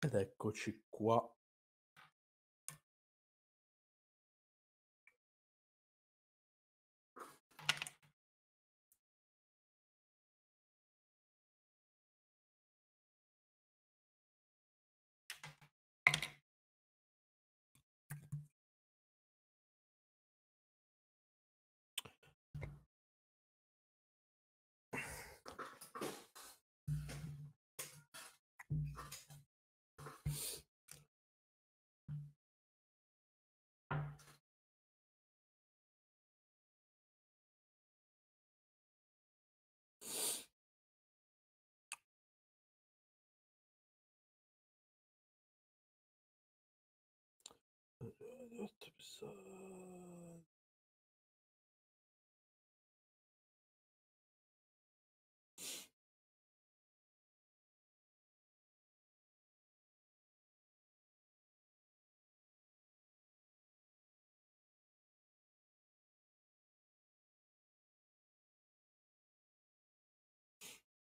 Ed eccoci qua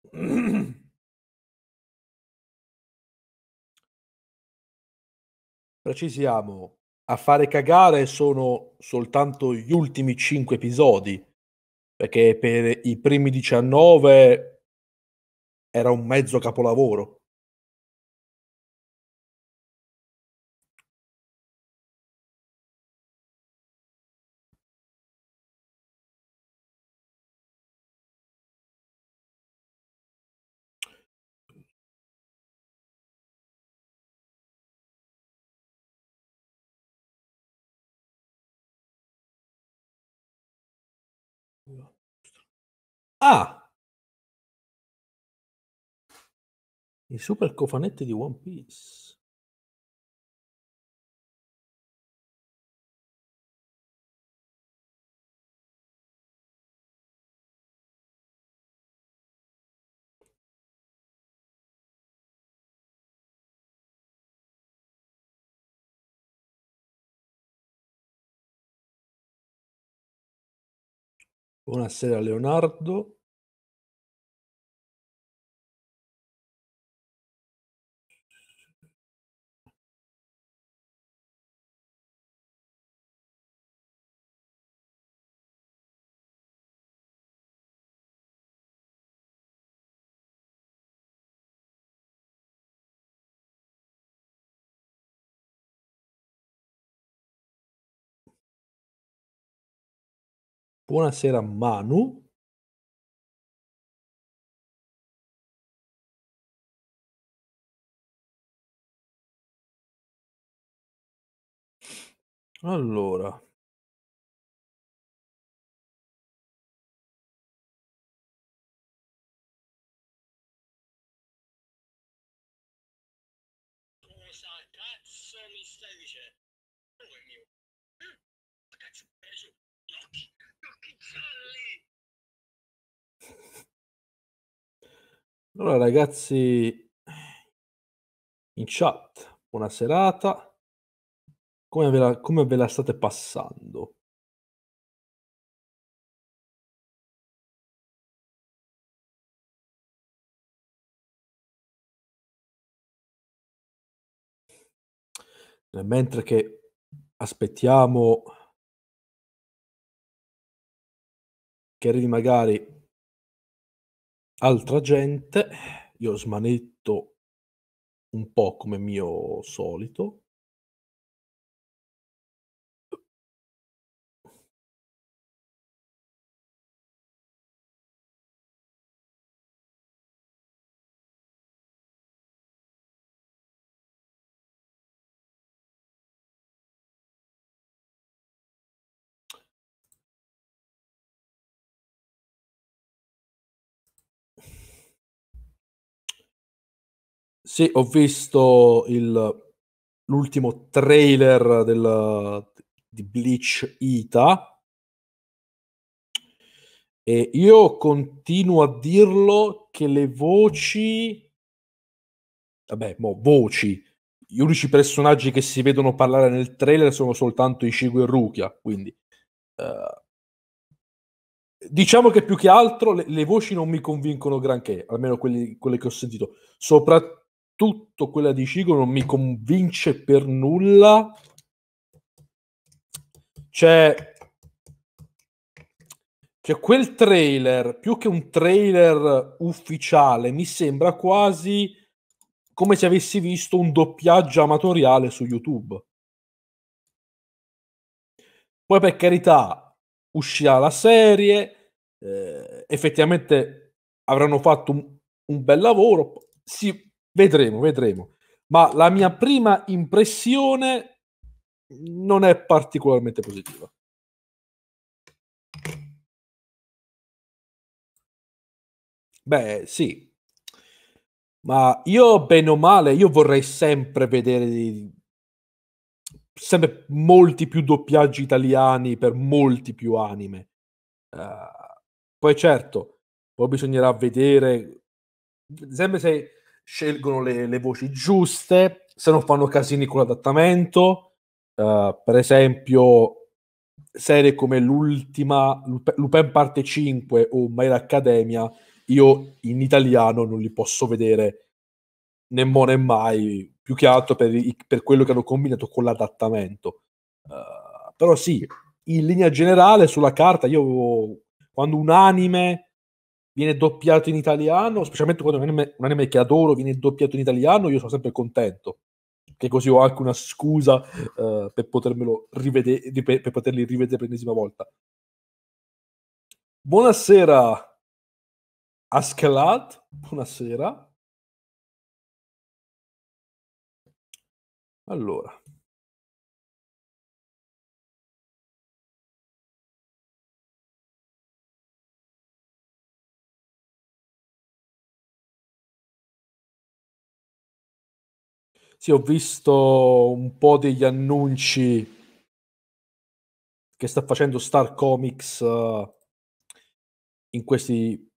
Precisiamo a fare cagare sono soltanto gli ultimi 5 episodi, perché per i primi 19 era un mezzo capolavoro. Ah! I super cofanetti di One Piece. Buonasera Leonardo. Buonasera Manu. Allora, Allora ragazzi in chat, buona serata. Come ve la, come ve la state passando? Mentre che aspettiamo che arrivi magari Altra gente, io smanetto un po' come mio solito Sì, ho visto il, l'ultimo trailer del, di Bleach Ita e io continuo a dirlo che le voci vabbè, mo, voci gli unici personaggi che si vedono parlare nel trailer sono soltanto Ishigo e Rukia quindi uh, diciamo che più che altro le, le, voci non mi convincono granché almeno quelli, quelle che ho sentito soprattutto tutto quella di Cico non mi convince per nulla. C'è, c'è quel trailer, più che un trailer ufficiale, mi sembra quasi come se avessi visto un doppiaggio amatoriale su YouTube. Poi per carità, uscirà la serie, eh, effettivamente avranno fatto un, un bel lavoro, si Vedremo, vedremo. Ma la mia prima impressione non è particolarmente positiva. Beh, sì. Ma io, bene o male, io vorrei sempre vedere di... sempre molti più doppiaggi italiani per molti più anime. Uh, poi certo, poi bisognerà vedere, sempre se scelgono le, le, voci giuste, se non fanno casini con l'adattamento, uh, per esempio serie come l'ultima Lupin parte 5 o My Academia, io in italiano non li posso vedere nemmeno mai, più che altro per, i, per, quello che hanno combinato con l'adattamento. Uh, però sì, in linea generale sulla carta io avevo, quando un anime viene doppiato in italiano, specialmente quando un anime, un anime che adoro viene doppiato in italiano, io sono sempre contento che così ho anche una scusa uh, per potermelo rivedere per, per, poterli rivedere per l'ennesima volta. Buonasera Askelat, buonasera. Allora. Sì, ho visto un po' degli annunci che sta facendo Star Comics uh, in, questi,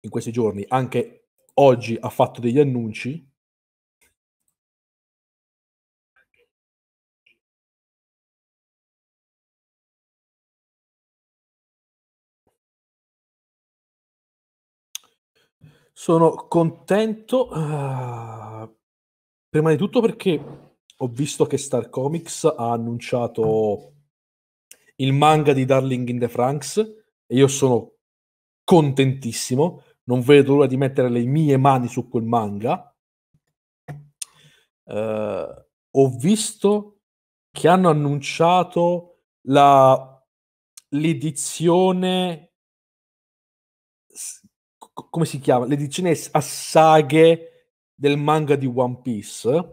in questi giorni. Anche oggi ha fatto degli annunci. Sono contento. Uh, Prima di tutto perché ho visto che Star Comics ha annunciato il manga di Darling in the Franks e io sono contentissimo, non vedo l'ora di mettere le mie mani su quel manga. Uh, ho visto che hanno annunciato la, l'edizione come si chiama? L'edizione a saghe del manga di One Piece.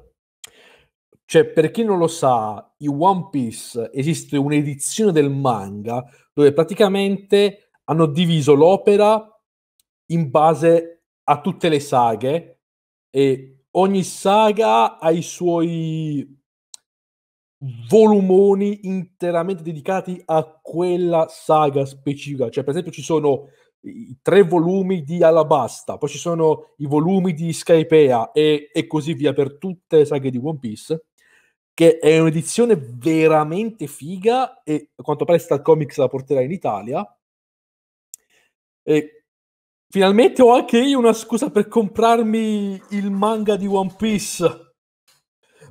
Cioè, per chi non lo sa, in One Piece esiste un'edizione del manga dove praticamente hanno diviso l'opera in base a tutte le saghe e ogni saga ha i suoi volumoni interamente dedicati a quella saga specifica. Cioè, per esempio, ci sono i tre volumi di Alabasta, poi ci sono i volumi di Skypea e, e così via per tutte le saghe di One Piece, che è un'edizione veramente figa e a quanto pare Star Comics la porterà in Italia. E finalmente ho anche io una scusa per comprarmi il manga di One Piece.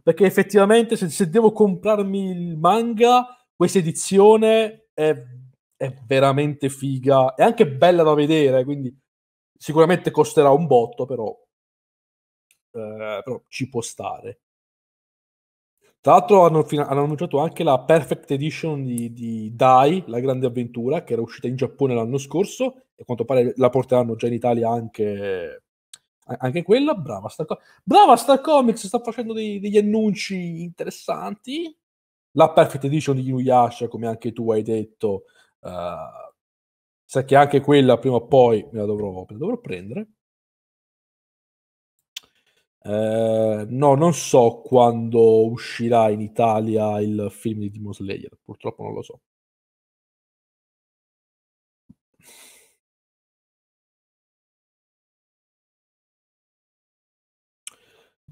Perché effettivamente se, se devo comprarmi il manga, questa edizione è è veramente figa, è anche bella da vedere, quindi sicuramente costerà un botto, però, eh, però ci può stare. Tra l'altro hanno, hanno, annunciato anche la Perfect Edition di, di Dai, la grande avventura, che era uscita in Giappone l'anno scorso e a quanto pare la porteranno già in Italia anche, anche quella. Brava Star, Brava Star Comics, sta facendo dei, degli annunci interessanti. La Perfect Edition di Inuyasha, come anche tu hai detto, Uh, sai che anche quella prima o poi me la dovrò, me la dovrò prendere. Uh, no, non so quando uscirà in Italia il film di Demon Slayer, purtroppo non lo so.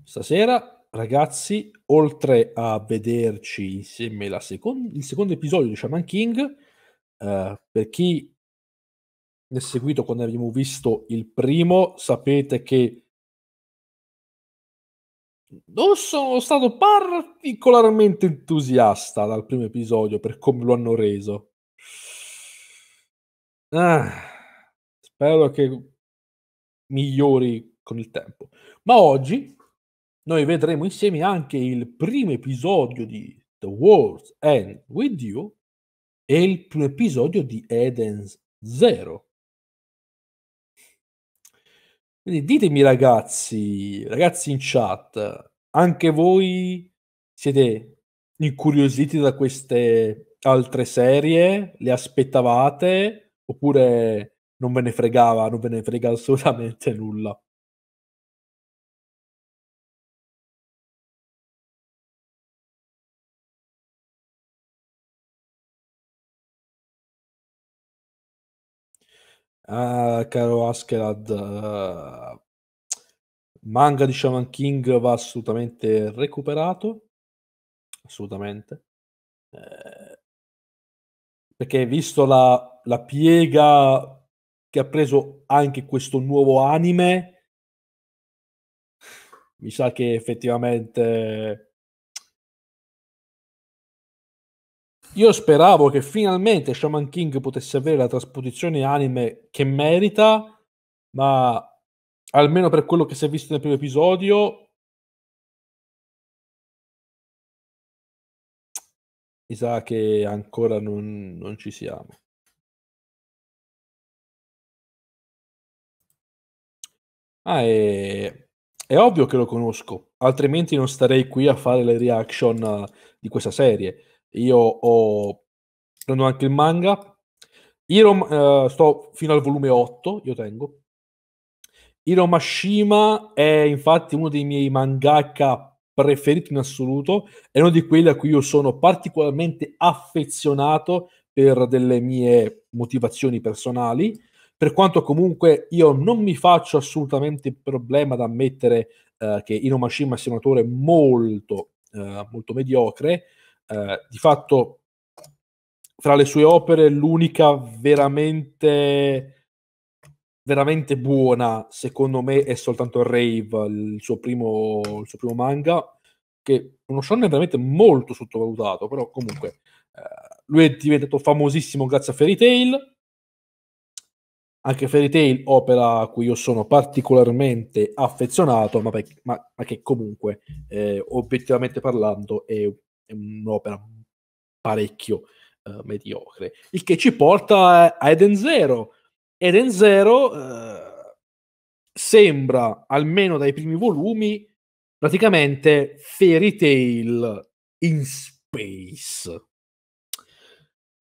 Stasera, ragazzi, oltre a vederci insieme second- il secondo episodio di Shaman King, eh, per chi ne è seguito quando abbiamo visto il primo, sapete che non sono stato particolarmente entusiasta dal primo episodio per come lo hanno reso. Ah, spero che migliori con il tempo. Ma oggi noi vedremo insieme anche il primo episodio di The World End With You è il primo episodio di Eden's Zero. Quindi ditemi ragazzi, ragazzi in chat, anche voi siete incuriositi da queste altre serie? Le aspettavate? Oppure non ve ne fregava, non ve ne frega assolutamente nulla? Ah, caro Askelad, uh, eh, manga di Shaman King va assolutamente recuperato, assolutamente, eh, perché visto la, la piega che ha preso anche questo nuovo anime, mi sa che effettivamente Io speravo che finalmente Shaman King potesse avere la trasposizione anime che merita, ma almeno per quello che si è visto nel primo episodio, mi sa che ancora non, non ci siamo. Ah, è, è ovvio che lo conosco, altrimenti non starei qui a fare le reaction eh, di questa serie io ho, prendo anche il manga. Iro, eh, sto fino al volume 8, io tengo. Hiromashima è infatti uno dei miei mangaka preferiti in assoluto, è uno di quelli a cui io sono particolarmente affezionato per delle mie motivazioni personali, per quanto comunque io non mi faccio assolutamente problema ad ammettere eh, che Hiromashima sia un autore molto, eh, molto mediocre, eh, di fatto fra le sue opere l'unica veramente, veramente buona secondo me è soltanto Rave il suo primo, il suo primo manga che uno shonen veramente molto sottovalutato però comunque eh, lui è diventato famosissimo grazie a Fairy Tail anche Fairy Tail opera a cui io sono particolarmente affezionato ma, ma, ma che comunque eh, obiettivamente parlando è è un'opera parecchio eh, mediocre. Il che ci porta a Eden Zero. Eden Zero eh, sembra, almeno dai primi volumi, praticamente fairy Tail in space.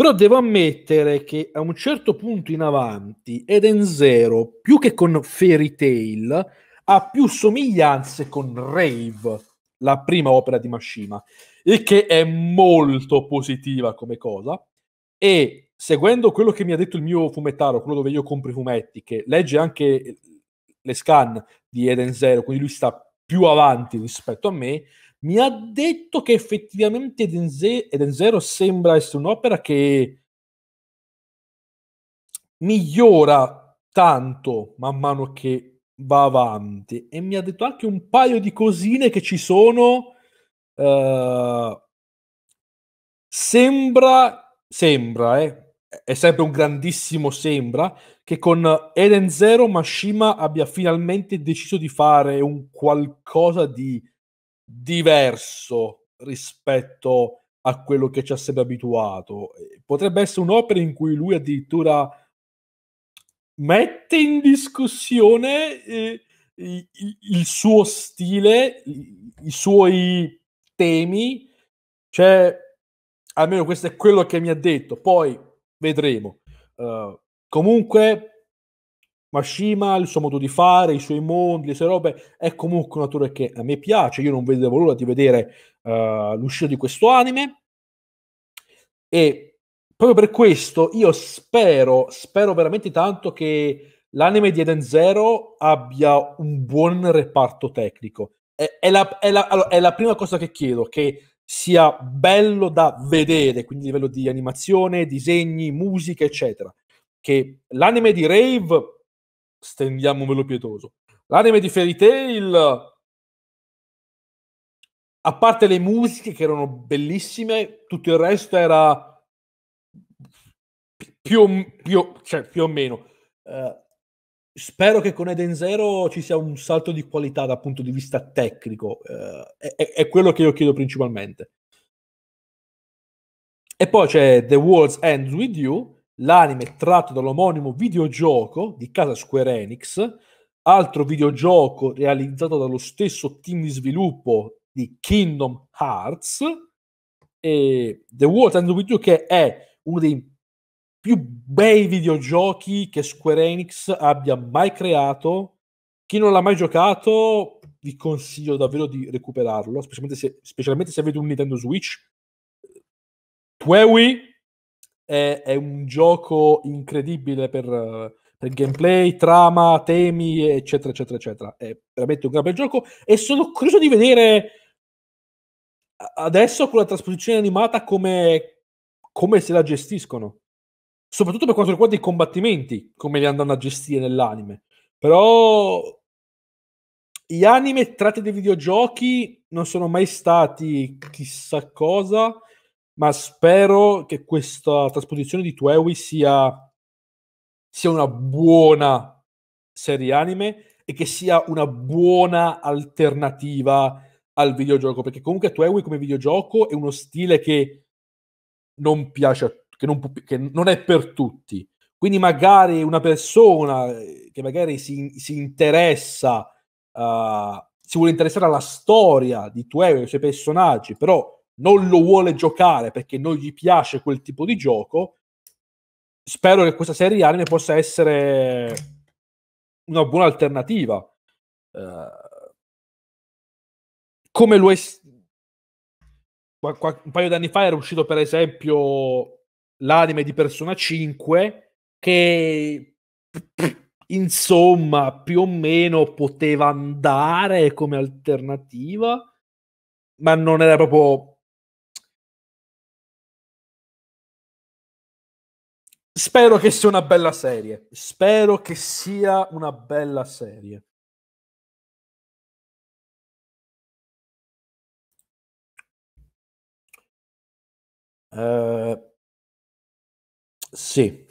Però devo ammettere che a un certo punto in avanti Eden Zero, più che con Fairy Tail, ha più somiglianze con Rave, la prima opera di Mashima il che è molto positiva come cosa. E seguendo quello che mi ha detto il mio fumettaro, quello dove io compro i fumetti, che legge anche eh, le scan di Eden Zero, quindi lui sta più avanti rispetto a me, mi ha detto che effettivamente Eden, Ze- Eden Zero sembra essere un'opera che migliora tanto man mano che va avanti e mi ha detto anche un paio di cosine che ci sono Ehm, sembra, sembra, eh, è sempre un grandissimo sembra, che con Eden Zero Mashima abbia finalmente deciso di fare un qualcosa di diverso rispetto a quello che ci ha sempre abituato. Potrebbe essere un'opera in cui lui addirittura mette in discussione eh, il, il suo stile, i, i suoi temi, cioè, almeno questo è quello che mi ha detto, poi vedremo. Uh, comunque, Mashima, il suo modo di fare, i suoi mondi, le sue robe, è comunque un attore che a me piace, io non vedevo l'ora di vedere uh, l'uscita di questo anime, e proprio per questo io spero, spero veramente tanto che l'anime di Eden Zero abbia un buon reparto tecnico, è, è, la, è, la, allora, è la prima cosa che chiedo, che sia bello da vedere, quindi a livello di animazione, disegni, musica, eccetera. Che l'anime di Rave, stendiamo un velo pietoso, l'anime di Fairy Tail, a parte le musiche che erano bellissime, tutto il resto era più, più, cioè, più o meno. Uh, Spero che con Eden Zero ci sia un salto di qualità dal punto di vista tecnico, eh, è, è, quello che io chiedo principalmente. E poi c'è The World's End With You, l'anime tratto dall'omonimo videogioco di casa Square Enix, altro videogioco realizzato dallo stesso team di sviluppo di Kingdom Hearts, e The World's End With You che è uno dei più bei videogiochi che Square Enix abbia mai creato. Chi non l'ha mai giocato, vi consiglio davvero di recuperarlo, specialmente se, specialmente se avete un Nintendo Switch. Puewi è, è, un gioco incredibile per, per gameplay, trama, temi, eccetera, eccetera, eccetera. È veramente un gran bel gioco e sono curioso di vedere adesso con la trasposizione animata come, come se la gestiscono soprattutto per quanto riguarda i combattimenti, come li andranno a gestire nell'anime. Però gli anime tratti dai videogiochi non sono mai stati chissà cosa, ma spero che questa trasposizione di Tuewi sia, sia una buona serie anime e che sia una buona alternativa al videogioco, perché comunque Tuewi come videogioco è uno stile che non piace a che non, che non è per tutti. Quindi magari una persona eh, che magari si, si interessa, uh, si vuole interessare alla storia di Tuero e dei suoi personaggi, però non lo vuole giocare perché non gli piace quel tipo di gioco, spero che questa serie anime possa essere una buona alternativa. Uh, come lo è... Qua, qua, un paio di anni fa era uscito per esempio l'anime di Persona 5 che insomma più o meno poteva andare come alternativa, ma non era proprio Spero che sia una bella serie. Spero che sia una bella serie. Uh, sì.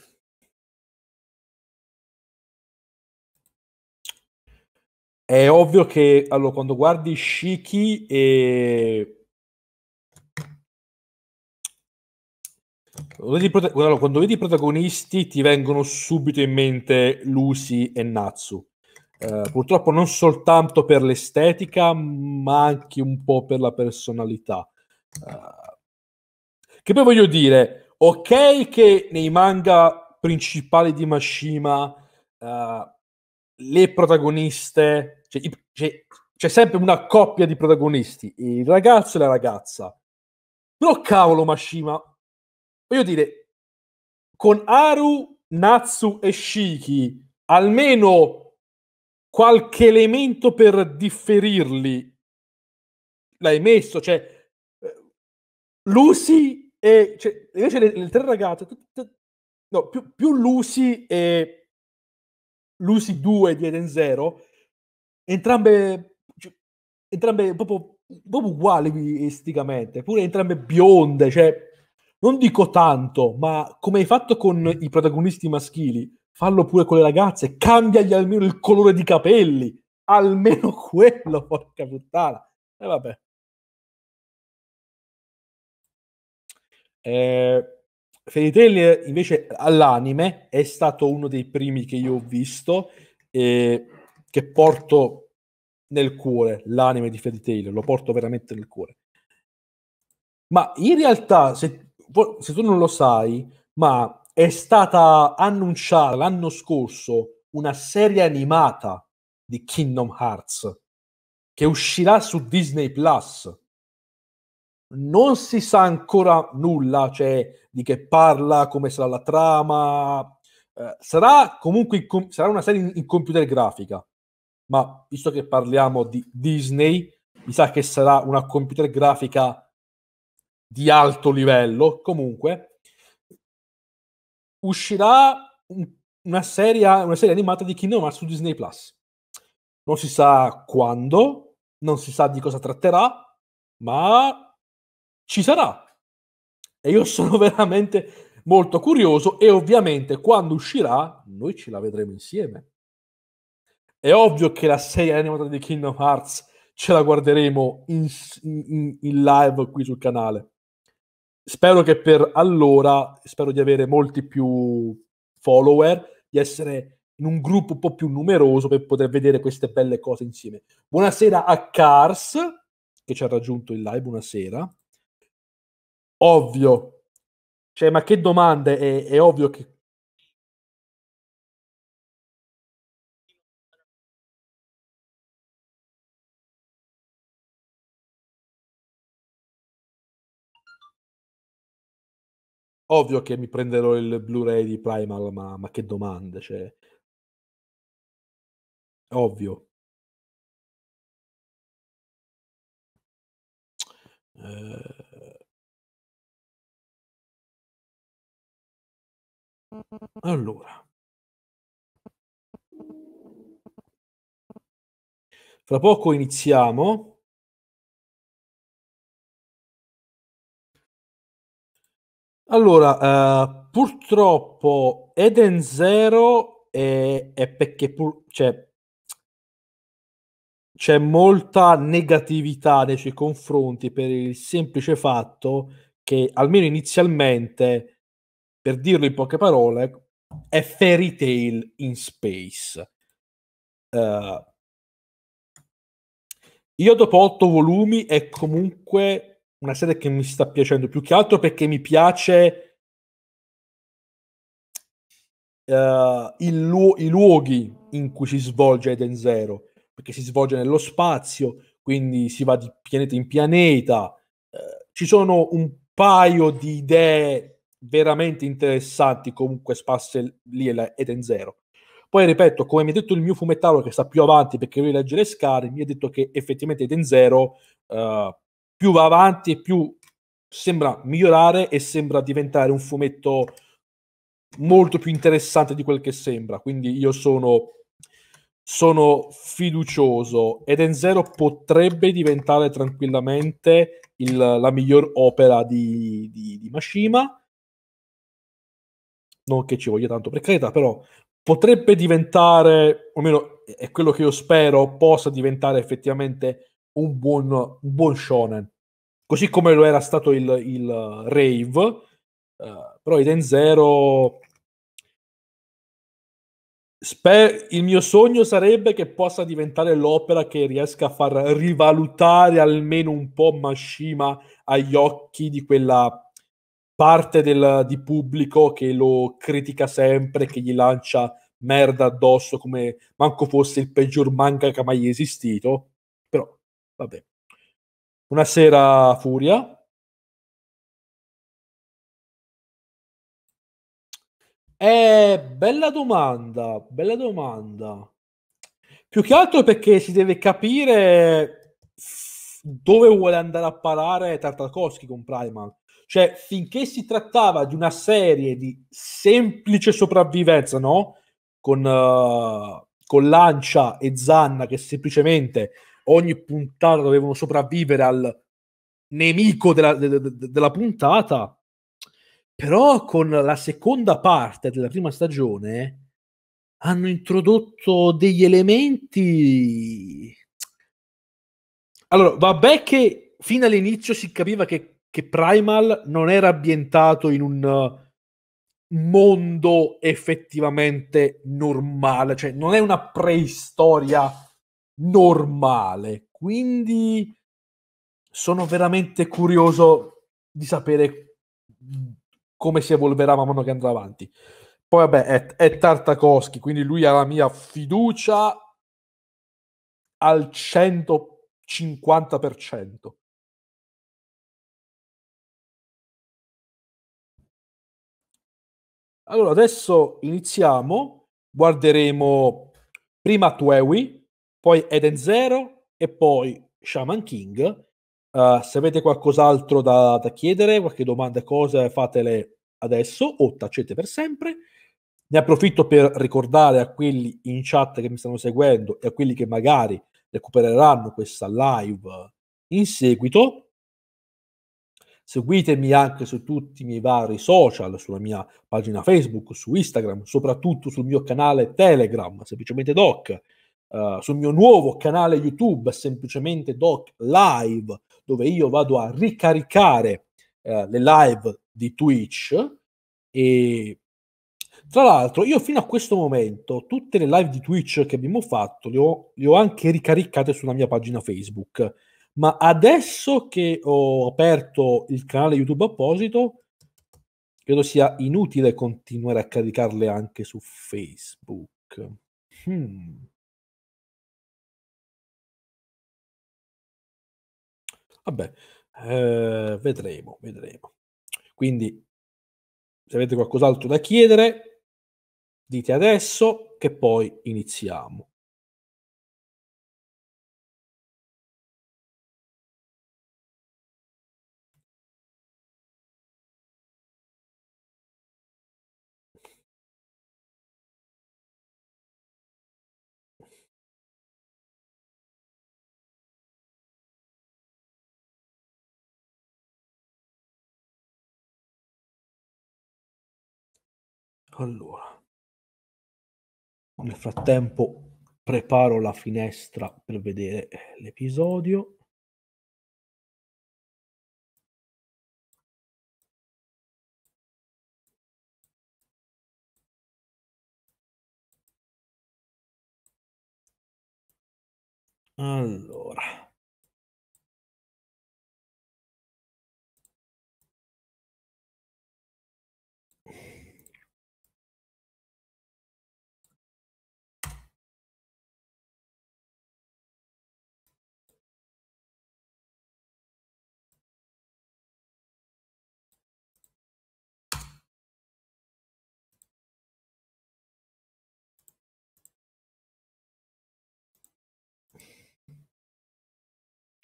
È ovvio che allora, quando guardi Shiki e... Quando vedi, i protagonisti ti vengono subito in mente Lucy e Natsu. Eh, purtroppo non soltanto per l'estetica, ma anche un po' per la personalità. Eh, che poi voglio dire, Ok che nei manga principali di Mashima uh, le protagoniste, cioè, cioè, c'è sempre una coppia di protagonisti, il ragazzo e la ragazza. Però cavolo Mashima, voglio dire, con Haru, Natsu e Shiki, almeno qualche elemento per differirli l'hai messo, cioè eh, Lucy e cioè, invece le, le, tre ragazze, tutte, no, più, più Lucy e Lucy 2 di Eden Zero, entrambe, cioè, entrambe proprio, proprio uguali esticamente, pure entrambe bionde, cioè, non dico tanto, ma come hai fatto con i protagonisti maschili, fallo pure con le ragazze, cambiagli almeno il colore di capelli, almeno quello, porca puttana. E eh, vabbè. Ehm, eh, Fairy Tail invece all'anime è stato uno dei primi che io ho visto e che porto nel cuore, l'anime di Fairy Tail, lo porto veramente nel cuore. Ma in realtà, se, se tu non lo sai, ma è stata annunciata l'anno scorso una serie animata di Kingdom Hearts che uscirà su Disney Plus non si sa ancora nulla, cioè di che parla, come sarà la trama. Eh, sarà comunque com- sarà una serie in, in, computer grafica, ma visto che parliamo di Disney, mi sa che sarà una computer grafica di alto livello. Comunque, uscirà un, una, serie, una serie animata di Kingdom Hearts su Disney Plus. Non si sa quando, non si sa di cosa tratterà, ma ci sarà. E io sono veramente molto curioso e ovviamente quando uscirà noi ce la vedremo insieme. È ovvio che la serie animata di Kingdom Hearts ce la guarderemo in, in, in live qui sul canale. Spero che per allora, spero di avere molti più follower, di essere in un gruppo un po' più numeroso per poter vedere queste belle cose insieme. Buonasera a Cars, che ci ha raggiunto in live, buonasera ovvio. Cioè, ma che domande? È, è ovvio che... Ovvio che mi prenderò il Blu-ray di Primal, ma, ma che domande, cioè... Ovvio. Eh... Allora. Fra poco iniziamo. Allora, eh, purtroppo Eden Zero è, è perché pur, cioè, c'è molta negatività nei suoi confronti per il semplice fatto che almeno inizialmente per dirlo in poche parole, è fairy tale in space. Uh, io dopo otto volumi è comunque una serie che mi sta piacendo più che altro perché mi piace uh, lu- i luoghi in cui si svolge Eden Zero, perché si svolge nello spazio, quindi si va di pianeta in pianeta. Uh, ci sono un paio di idee veramente interessanti comunque sparse lì ed in zero. Poi ripeto, come mi ha detto il mio fumettaro che sta più avanti perché lui legge le scale, mi ha detto che effettivamente Eden Zero uh, più va avanti e più sembra migliorare e sembra diventare un fumetto molto più interessante di quel che sembra. Quindi io sono, sono fiducioso. Eden Zero potrebbe diventare tranquillamente il, la miglior opera di, di, di Mashima non che ci voglia tanto per carità, però potrebbe diventare, o almeno è quello che io spero, possa diventare effettivamente un buon, un buon shonen. Così come lo era stato il, il Rave, uh, però Eden Zero... Sper- il mio sogno sarebbe che possa diventare l'opera che riesca a far rivalutare almeno un po' Mashima agli occhi di quella parte del, di pubblico che lo critica sempre, che gli lancia merda addosso come manco fosse il peggior manga che ha mai esistito. Però, vabbè. Una sera furia. Eh, bella domanda, bella domanda. Più che altro perché si deve capire dove vuole andare a parare Tartakovsky con Primal. Cioè, finché si trattava di una serie di semplice sopravvivenza, no? Con, uh, con Lancia e Zanna che semplicemente ogni puntata dovevano sopravvivere al nemico della, de, de, della puntata. Però con la seconda parte della prima stagione hanno introdotto degli elementi. Allora, vabbè che fino all'inizio si capiva che che Primal non era ambientato in un uh, mondo effettivamente normale, cioè non è una preistoria normale. Quindi sono veramente curioso di sapere mhmm, come si evolverà man mano che andrà avanti. Poi vabbè, è, è Tartakovsky, quindi lui ha la mia fiducia al 150%. Allora, adesso iniziamo, guarderemo prima Tuewi, poi Eden Zero e poi Shaman King. Uh, se avete qualcos'altro da, da chiedere, qualche domanda, cose, fatele adesso o tacete per sempre. Ne approfitto per ricordare a quelli in chat che mi stanno seguendo e a quelli che magari recupereranno questa live in seguito Seguitemi anche su tutti i miei vari social, sulla mia pagina Facebook, su Instagram, soprattutto sul mio canale Telegram, semplicemente Doc, uh, sul mio nuovo canale YouTube, semplicemente Doc Live, dove io vado a ricaricare uh, le live di Twitch e tra l'altro, io fino a questo momento tutte le live di Twitch che abbiamo fatto le ho, le ho anche ricaricate sulla mia pagina Facebook ma adesso che ho aperto il canale YouTube apposito, credo sia inutile continuare a caricarle anche su Facebook. Hmm. Vabbè, eh, vedremo, vedremo. Quindi, se avete qualcos'altro da chiedere, dite adesso che poi iniziamo. Allora, nel frattempo preparo la finestra per vedere eh, l'episodio. Allora.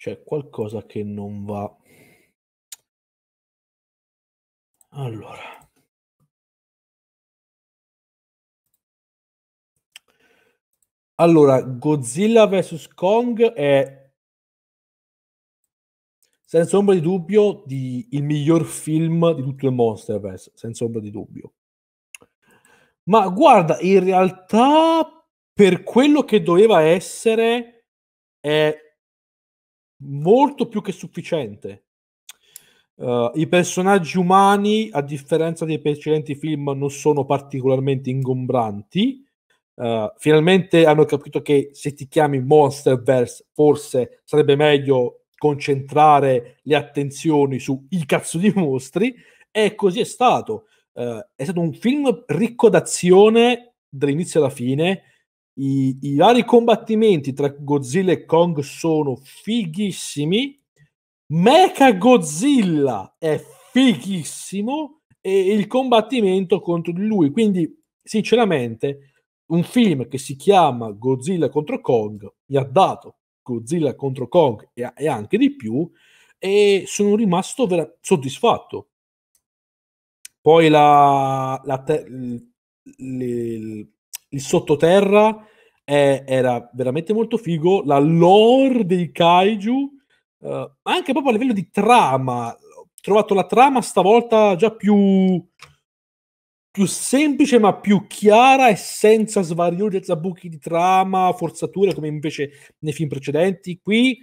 C'è cioè, qualcosa che non va. Allora. Allora, Godzilla vs. Kong è senza ombra di dubbio di, il miglior film di tutto il Monsterverse, senza ombra di dubbio. Ma guarda, in realtà per quello che doveva essere è molto più che sufficiente. Uh, I personaggi umani, a differenza dei precedenti film, non sono particolarmente ingombranti. Uh, finalmente hanno capito che se ti chiami Monsterverse, forse sarebbe meglio concentrare le attenzioni sui cazzo di mostri. E così è stato. Uh, è stato un film ricco d'azione dall'inizio alla fine i, I, vari combattimenti tra Godzilla e Kong sono fighissimi. Mecha Godzilla è fighissimo e il combattimento contro di lui. Quindi, sinceramente, un film che si chiama Godzilla contro Kong mi ha dato Godzilla contro Kong e, e anche di più e sono rimasto vera- soddisfatto. Poi la, la te- l- l- il sottoterra è, era veramente molto figo, la lore dei kaiju, eh, anche proprio a livello di trama, ho trovato la trama stavolta già più, più semplice ma più chiara e senza svarioni, zabuchi di trama, forzature come invece nei film precedenti. Qui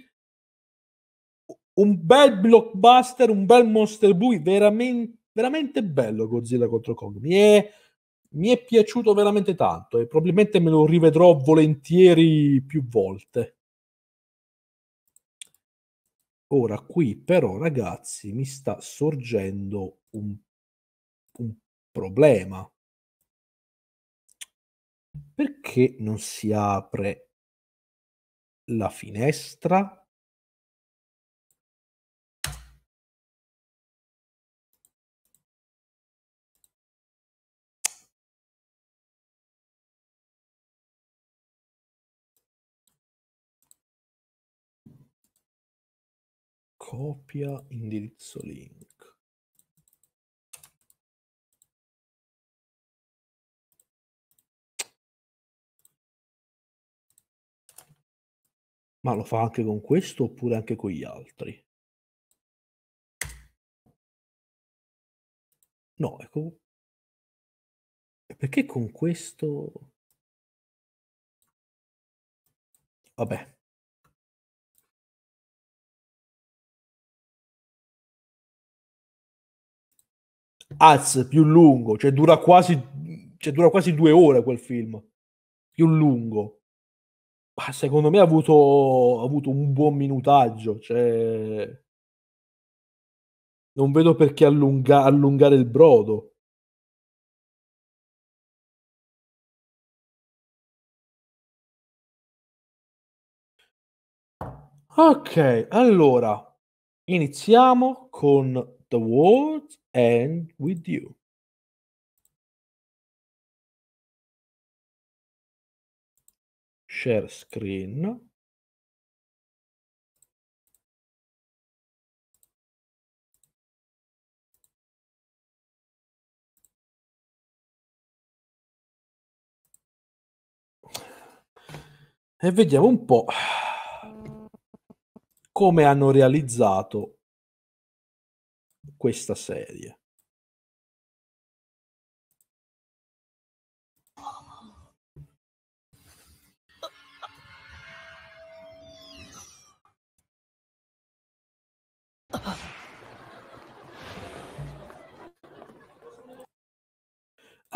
un bel blockbuster, un bel monster bui, veramente, veramente bello Godzilla contro Kong. Mi è mi è piaciuto veramente tanto e probabilmente me lo rivedrò volentieri più volte. Ora qui però ragazzi mi sta sorgendo un, un problema. Perché non si apre la finestra? copia indirizzo link. Ma lo fa anche con questo oppure anche con gli altri? No, ecco. Perché con questo... Vabbè. Az più lungo, cioè dura quasi, cioè dura quasi due ore quel film, più lungo. Ma secondo me ha avuto, ha avuto un buon minutaggio, cioè... Non vedo perché allunga, allungare il brodo. Ok, allora iniziamo con The World and with you. Share screen. E vediamo un po' come hanno realizzato questa serie.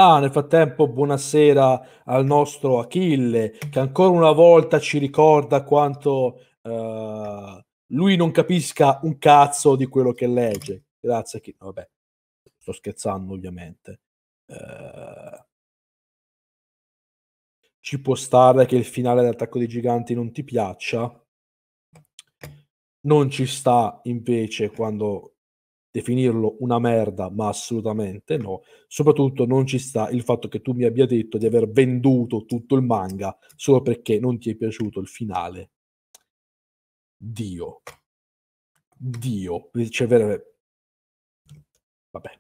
Ah, nel frattempo, buonasera al nostro Achille, che ancora una volta ci ricorda quanto uh, lui non capisca un cazzo di quello che legge grazie a chi... Vabbè, sto scherzando ovviamente. Eh, ci può stare che il finale dell'attacco dei giganti non ti piaccia. Non ci sta invece quando definirlo una merda, ma assolutamente no. Soprattutto non ci sta il fatto che tu mi abbia detto di aver venduto tutto il manga solo perché non ti è piaciuto il finale. Dio. Dio. Cioè, Vabbè.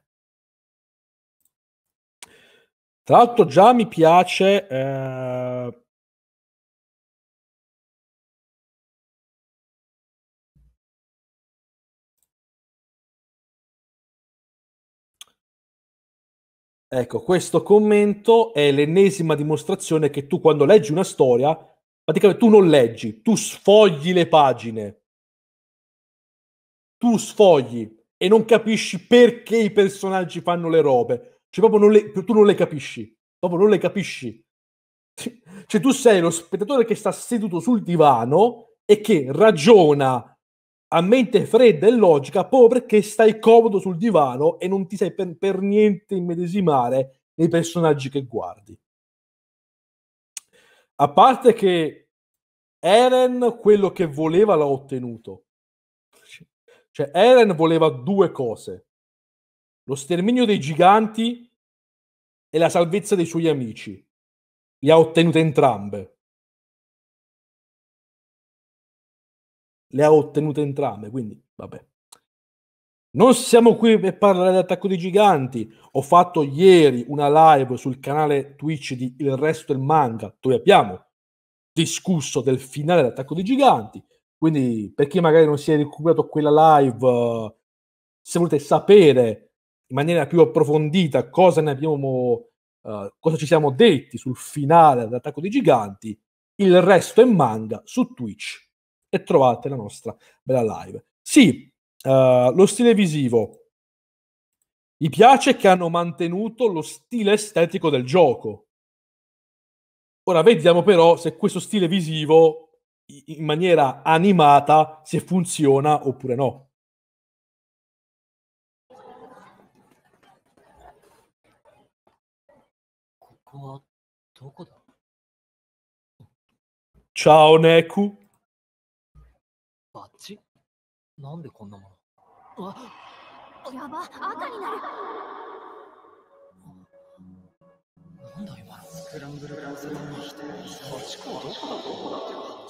Tra l'altro già mi piace... Eh... Ecco, questo commento è l'ennesima dimostrazione che tu quando leggi una storia, praticamente tu non leggi, tu sfogli le pagine. Tu sfogli e non capisci perché i personaggi fanno le robe. Cioè, proprio non le, tu non le capisci. Proprio non le capisci. Cioè, tu sei lo spettatore che sta seduto sul divano e che ragiona a mente fredda e logica proprio perché stai comodo sul divano e non ti sai per, per niente immedesimare nei personaggi che guardi. A parte che Eren quello che voleva l'ha ottenuto cioè, Eren voleva due cose. Lo sterminio dei giganti e la salvezza dei suoi amici. le ha ottenute entrambe. Le ha ottenute entrambe, quindi vabbè. Non siamo qui per parlare dell'attacco dei giganti. Ho fatto ieri una live sul canale Twitch di Il resto del manga, dove abbiamo discusso del finale dell'attacco dei giganti. Quindi per chi magari non si è recuperato quella live, se volete sapere in maniera più approfondita cosa ne abbiamo, uh, cosa ci siamo detti sul finale dell'attacco dei giganti, il resto è manga su Twitch e trovate la nostra bella live. Sì, uh, lo stile visivo. Mi piace che hanno mantenuto lo stile estetico del gioco. Ora vediamo però se questo stile visivo in maniera animata se funziona oppure no. Ciao Neku. Non di 俺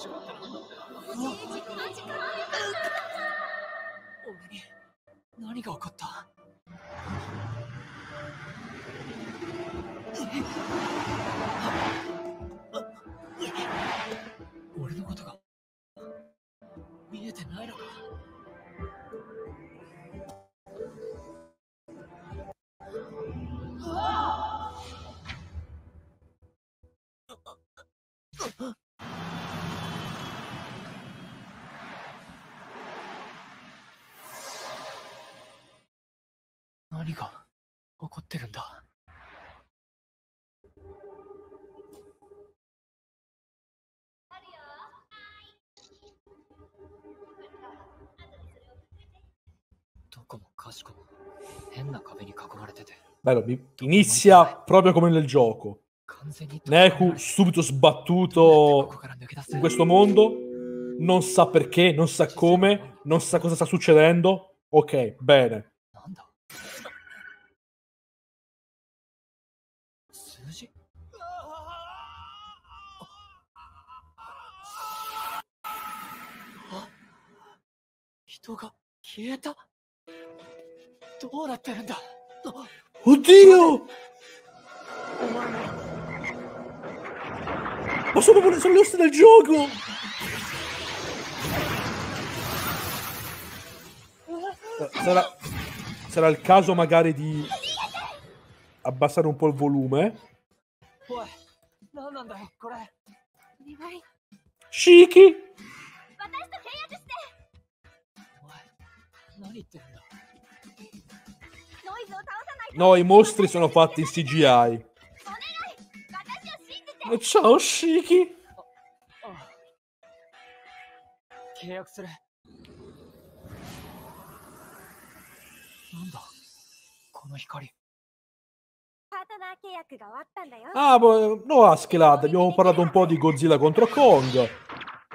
に何が起こった Bello, inizia proprio come nel gioco. Neku subito sbattuto in questo mondo, non sa perché, non sa come, non sa cosa sta succedendo. Ok, bene. Sto Oddio! Ma sono, proprio, sono le oste del gioco! Sarà, sarà il caso magari di abbassare un po' il volume. Shiki! 何言ってる No, i mostri sono fatti in CGI. Ciao, Shiki. Ah, no, Askeladd, abbiamo parlato un po' di Godzilla contro Kong.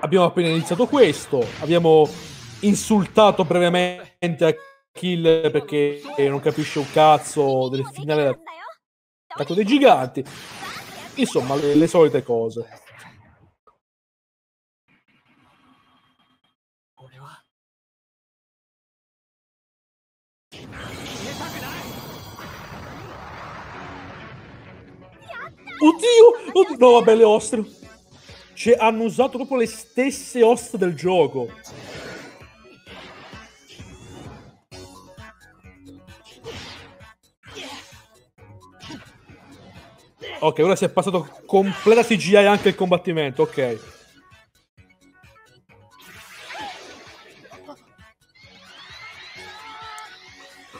Abbiamo appena iniziato questo. Abbiamo insultato brevemente a kill perché non capisce un cazzo del finale dell'attacco dei giganti. Insomma, le, le solite cose. Oddio! Oddio! No, vabbè, le ostre. Cioè, hanno usato proprio le stesse ossa del gioco. Ok, ora si è passato completa CGI anche il combattimento, ok.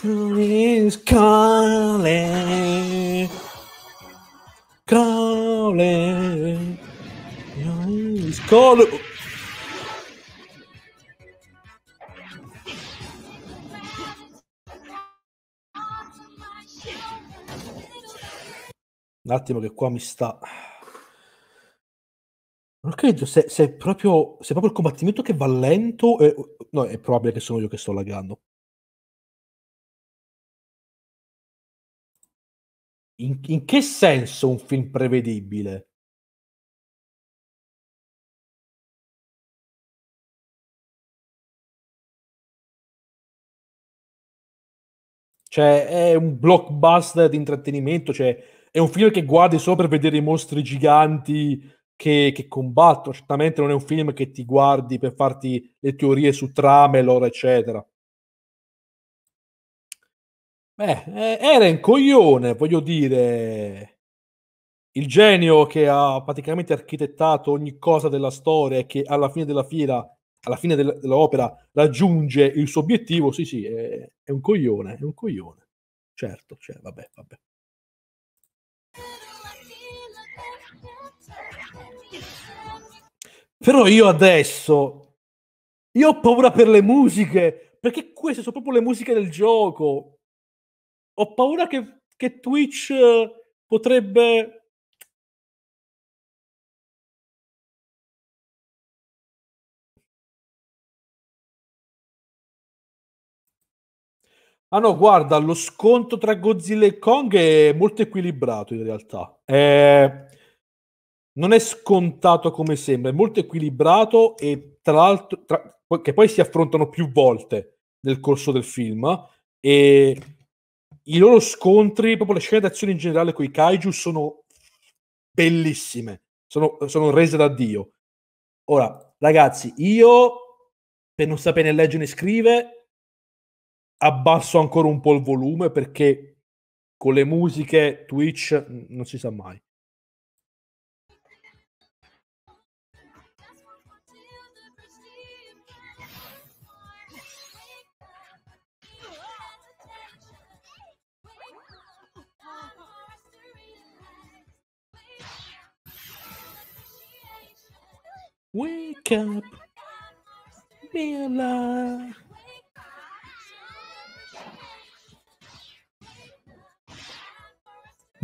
is calling, calling, is calling. Un attimo che qua mi sta... Non credo, se, se, proprio, se proprio il combattimento che va lento, è, no, è probabile che sono io che sto laggando. In, in che senso un film prevedibile? Cioè, è un blockbuster di intrattenimento, cioè è un film che guardi solo per vedere i mostri giganti che, che, combattono. Certamente non è un film che ti guardi per farti le teorie su trame, lore, eccetera. Beh, eh, era un coglione, voglio dire. Il genio che ha praticamente architettato ogni cosa della storia e che alla fine della fiera, alla fine dell'opera, raggiunge il suo obiettivo. Sì, sì, è, è un coglione, è un coglione. Certo, cioè, vabbè, vabbè. Però io adesso, io ho paura per le musiche, perché queste sono proprio le musiche del gioco. Ho paura che, che Twitch eh, potrebbe Ah no, guarda, lo sconto tra Godzilla e Kong è molto equilibrato in realtà. È... Non è scontato come sembra, è molto equilibrato e tra l'altro... Tra... che poi si affrontano più volte nel corso del film e i loro scontri, proprio le scene d'azione in generale con i kaiju sono bellissime, sono, sono rese da Dio. Ora, ragazzi, io per non sapere leggere né scrivere abbasso ancora un po' il volume perché con le musiche Twitch non si sa mai. Wake up, be alive.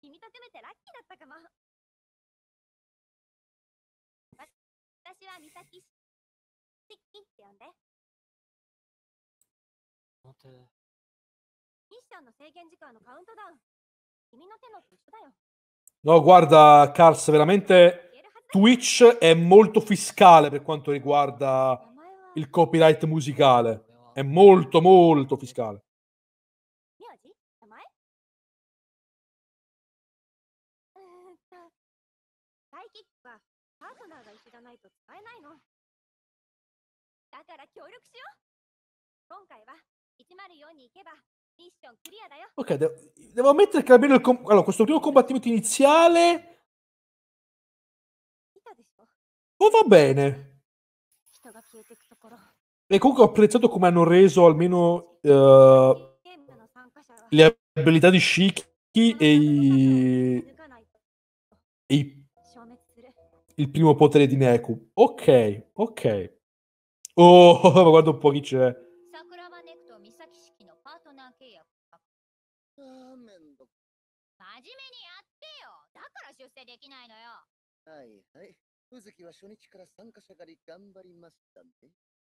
君と組めてラッキーだったかも私は美咲しきって呼んで待てミッションの制限時間のカウントダウン君の手の一緒だよ No, guarda, Cars, veramente Twitch è molto fiscale per quanto riguarda il copyright musicale. È molto, molto fiscale. ないと使えないのだから協力しよう今回は104に行けば Ok, devo, devo ammettere che almeno com- allora, questo primo combattimento iniziale... Oh, va bene. E comunque ho apprezzato come hanno reso almeno uh, le abilità di Shiki e i, e i il primo potere di Neku. Ok, ok. Oh, ma guarda un po' chi c'è.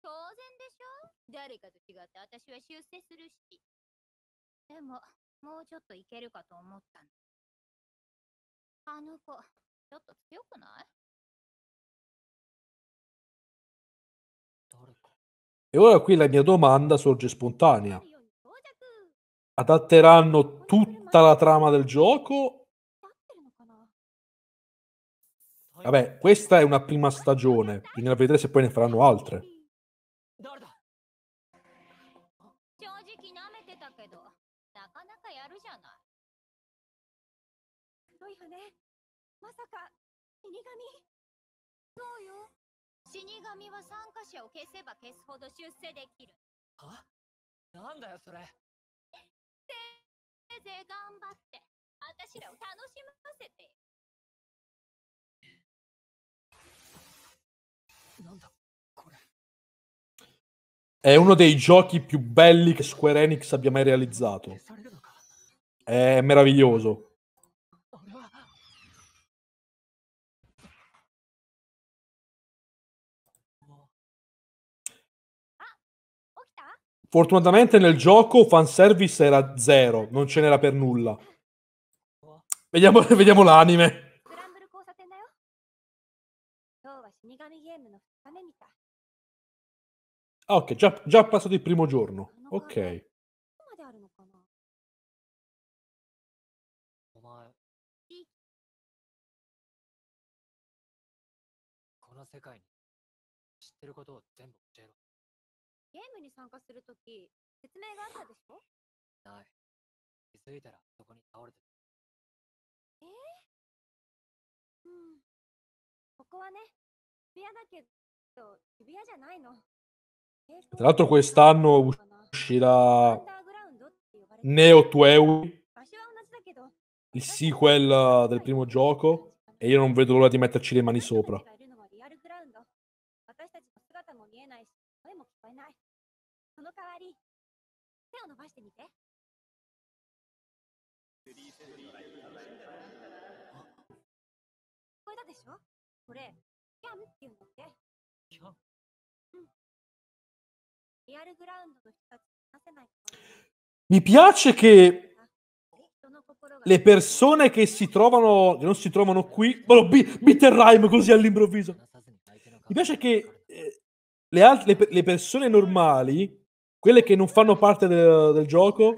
当然でしょ誰かと違って私は出世するし。でも、もうちょっといけるかと思ったの。あの子、ちょっと強くない E ora qui la mia domanda sorge spontanea. Adatteranno tutta la trama del gioco? Vabbè, questa è una prima stagione, bisogna vedere se poi ne faranno altre. 死神は参加者を消せば消すほど出世できるはなんだよそれせいぜい頑張って私らを楽しませてなんだこれ è uno dei giochi più belli che Square Enix abbia mai realizzato. È meraviglioso. Fortunatamente nel gioco fanservice era zero, non ce n'era per nulla. Vediamo, vediamo l'anime. Ah, ok, già, già passato il primo giorno. Ok. ゲームに参加するとき、説明があったでしょない。気づいたらそこに倒れてた。えー、うん。ここはね、渋谷だけど、渋谷じゃないの。Tra l'altro quest'anno uscirà Neo 2 Euri, il sequel del primo gioco, e io non vedo l'ora di metterci le mani sopra. 伸ばしてみて。これだでしょこれ、キャンっていうんだって。キャンうん。リアルグラウンドの人たち話せない。Mi piace che le persone che si trovano, che non si trovano qui, oh, Bitterheim così all'improvviso. Mi piace che eh, le, altre, le persone normali quelle che non fanno parte del, del gioco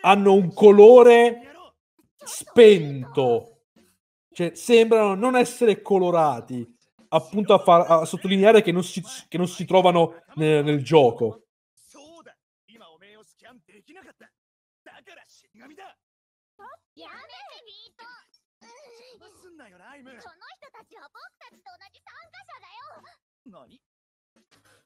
hanno un colore spento, cioè sembrano non essere colorati, appunto a, far, a sottolineare che non si, che non si trovano nel, nel gioco.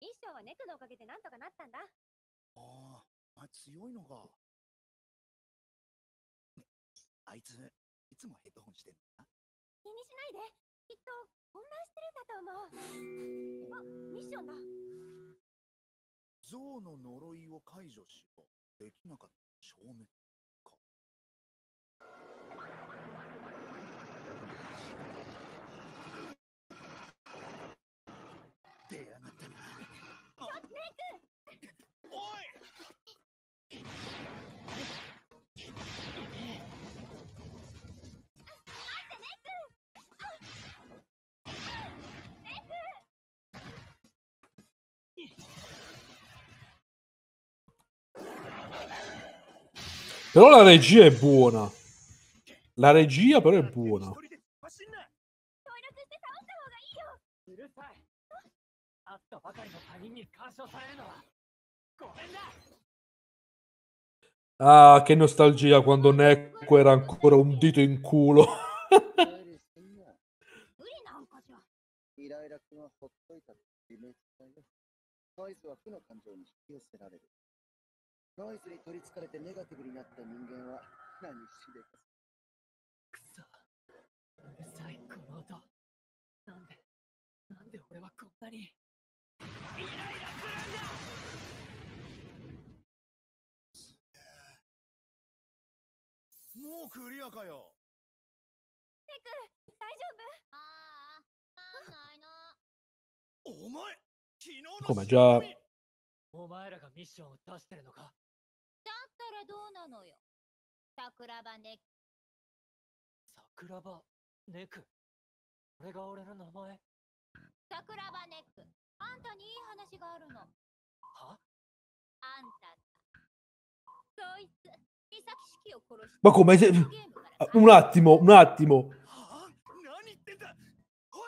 一生はネクのおかげでなんとかなったんだ。ああ、あ強いのか。あいつ、いつもヘッドホンしてんのか気にしないで。きっと混乱してるんだと思う。あ、ミッションだ。象の呪いを解除しよう。できなかった消滅。Però la regia è buona. La regia però è buona. Ah, che nostalgia quando Necco era ancora un dito in culo. ノイズに取りつかれてネガティブになった人間は何しでかくそうるさいこの音なんでなんで俺はこんなにイライラするんだもうクリアかよテク大丈夫ああなんないのお前昨日の Good j お前らがミッションを出してるのかれどうなのよ桜庭ネック桜庭ネックこれが俺の名前桜庭ネックあんたにいい話があるのはあんたそいつ三崎式を殺して ma come un attimo un attimo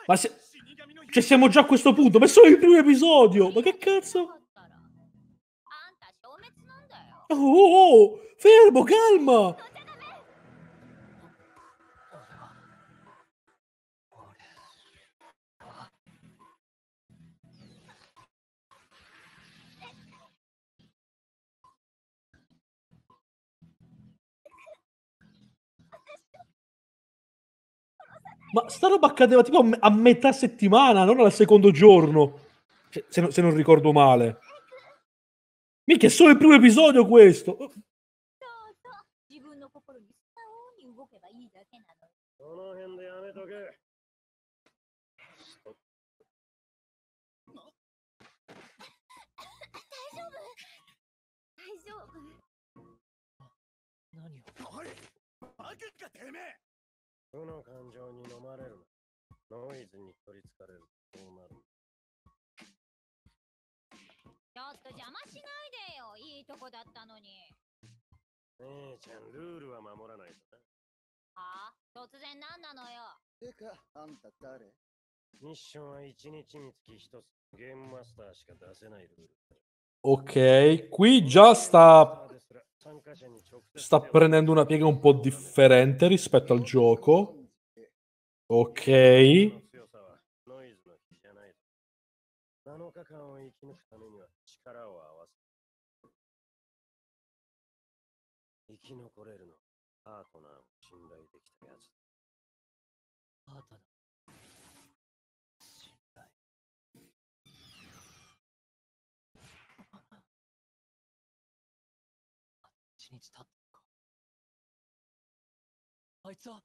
ma se... Cioè siamo già a questo punto, ma è solo il primo episodio! Ma che cazzo? Oh, oh, oh, fermo, calma! Ma sta roba accadeva tipo a metà settimana, non al secondo giorno, cioè, se non ricordo male. Mica è solo il primo episodio questo. ちょっと邪魔しないでよいいとこだったのに姉ちゃんルールは守らないとなはあ突然何なのよてかあんた誰ミッションは1日につき1つゲームマスターしか出せないルール Ok, qui già sta, sta prendendo una piega un po' differente rispetto al gioco. Ok. を合わせ生き残れるのパートナーを信頼できたやつパートナー 日経ったかあいつは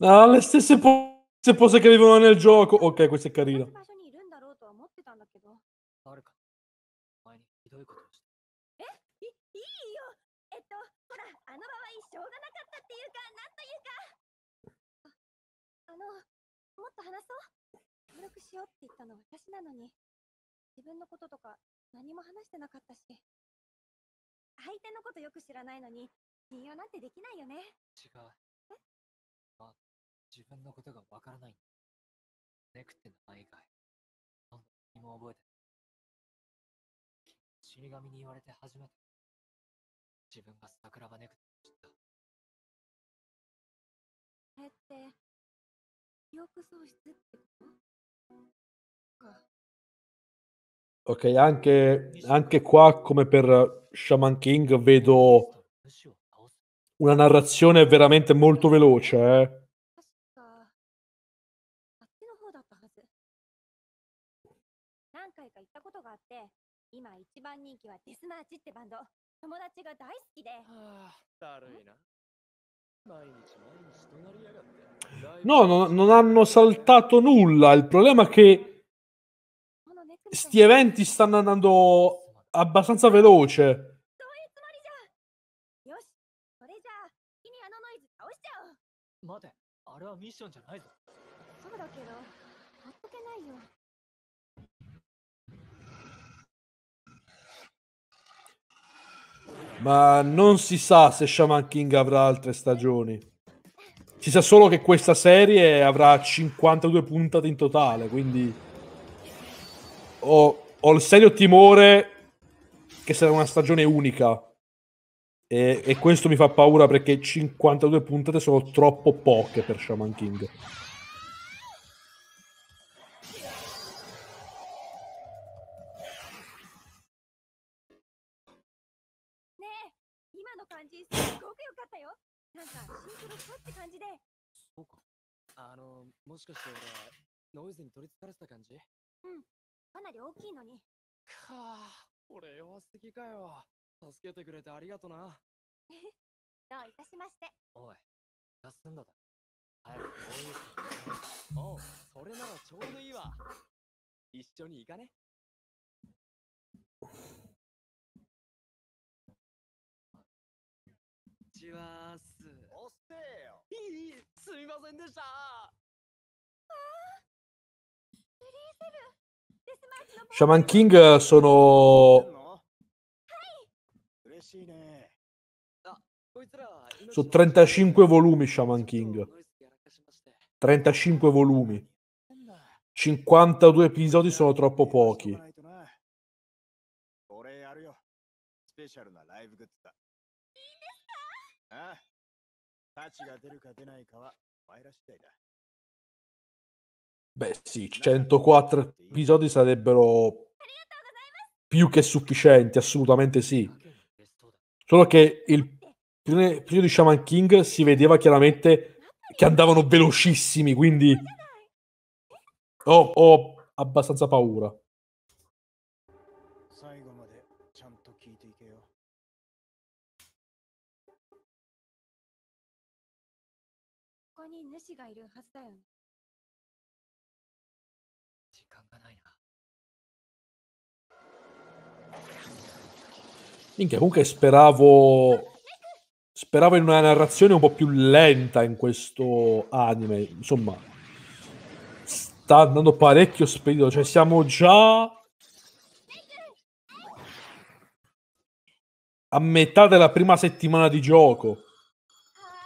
Ah, le stesse pose che vivono nel gioco. Ok, questo è carino. 自分のことがわからないんだ。ネクって名前以外、何も覚えてない。死神に言われて初めて、自分が桜庭ネク知った。あれって、記憶喪失ってことか。Ok, anche, anche qua come per Shaman King vedo una narrazione veramente molto veloce. Eh? 今一番人気はデスマーチってバンド友達が大好きではあだるいな毎日毎日隣りやがって No, non, non hanno saltato nulla. Il problema è che sti eventi stanno andando abbastanza veloce. 待 non はミッションじゃないぞそうだ o どほっとけない o ma non si sa se Shaman King avrà altre stagioni. Si sa solo che questa serie avrà 52 puntate in totale, quindi ho, ho il serio timore che sarà una stagione unica. E, e questo mi fa paura perché 52 puntate sono troppo poche per Shaman King. なんかシンクロしたって感じでそうかあのもしかして俺ノイズに取りつかれてた感じうんかなり大きいのにかあ俺弱すぎかよ助けてくれてありがとなえへ。どういたしましておい休んだだ早くおうそれならちょうどいいわ一緒に行かねこんにちはよいいすみませんでした Shaman King sono... Su 35 volumi Shaman King. 35 volumi. 52 episodi sono troppo pochi. Eh? 価値が出るか出ないかはお前ら次第だ。Beh sì, 104 episodi sarebbero più che sufficienti, assolutamente sì. Solo che il periodo di Shaman King si vedeva chiaramente che andavano velocissimi, quindi eh? ho, ho abbastanza paura. 主がいるはずだよね時間がないな Minchia, comunque speravo speravo in una narrazione un po' più lenta in questo anime insomma sta andando parecchio spedito cioè siamo già a metà della prima settimana di gioco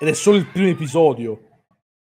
ed è solo il primo episodio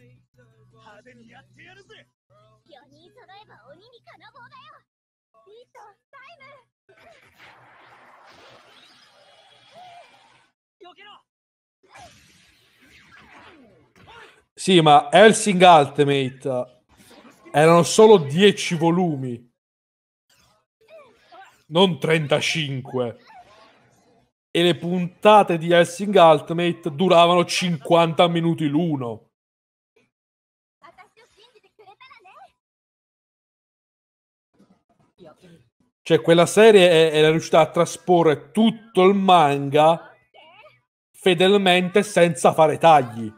派手にやってやるぜ4人揃えば鬼に金棒だよビートタイム Sì, ma Helsing Ultimate erano solo 10 volumi, non 35. E le puntate di Helsing Ultimate duravano 50 minuti l'uno. Cioè, quella serie era riuscita a trasporre tutto il manga fedelmente senza fare tagli.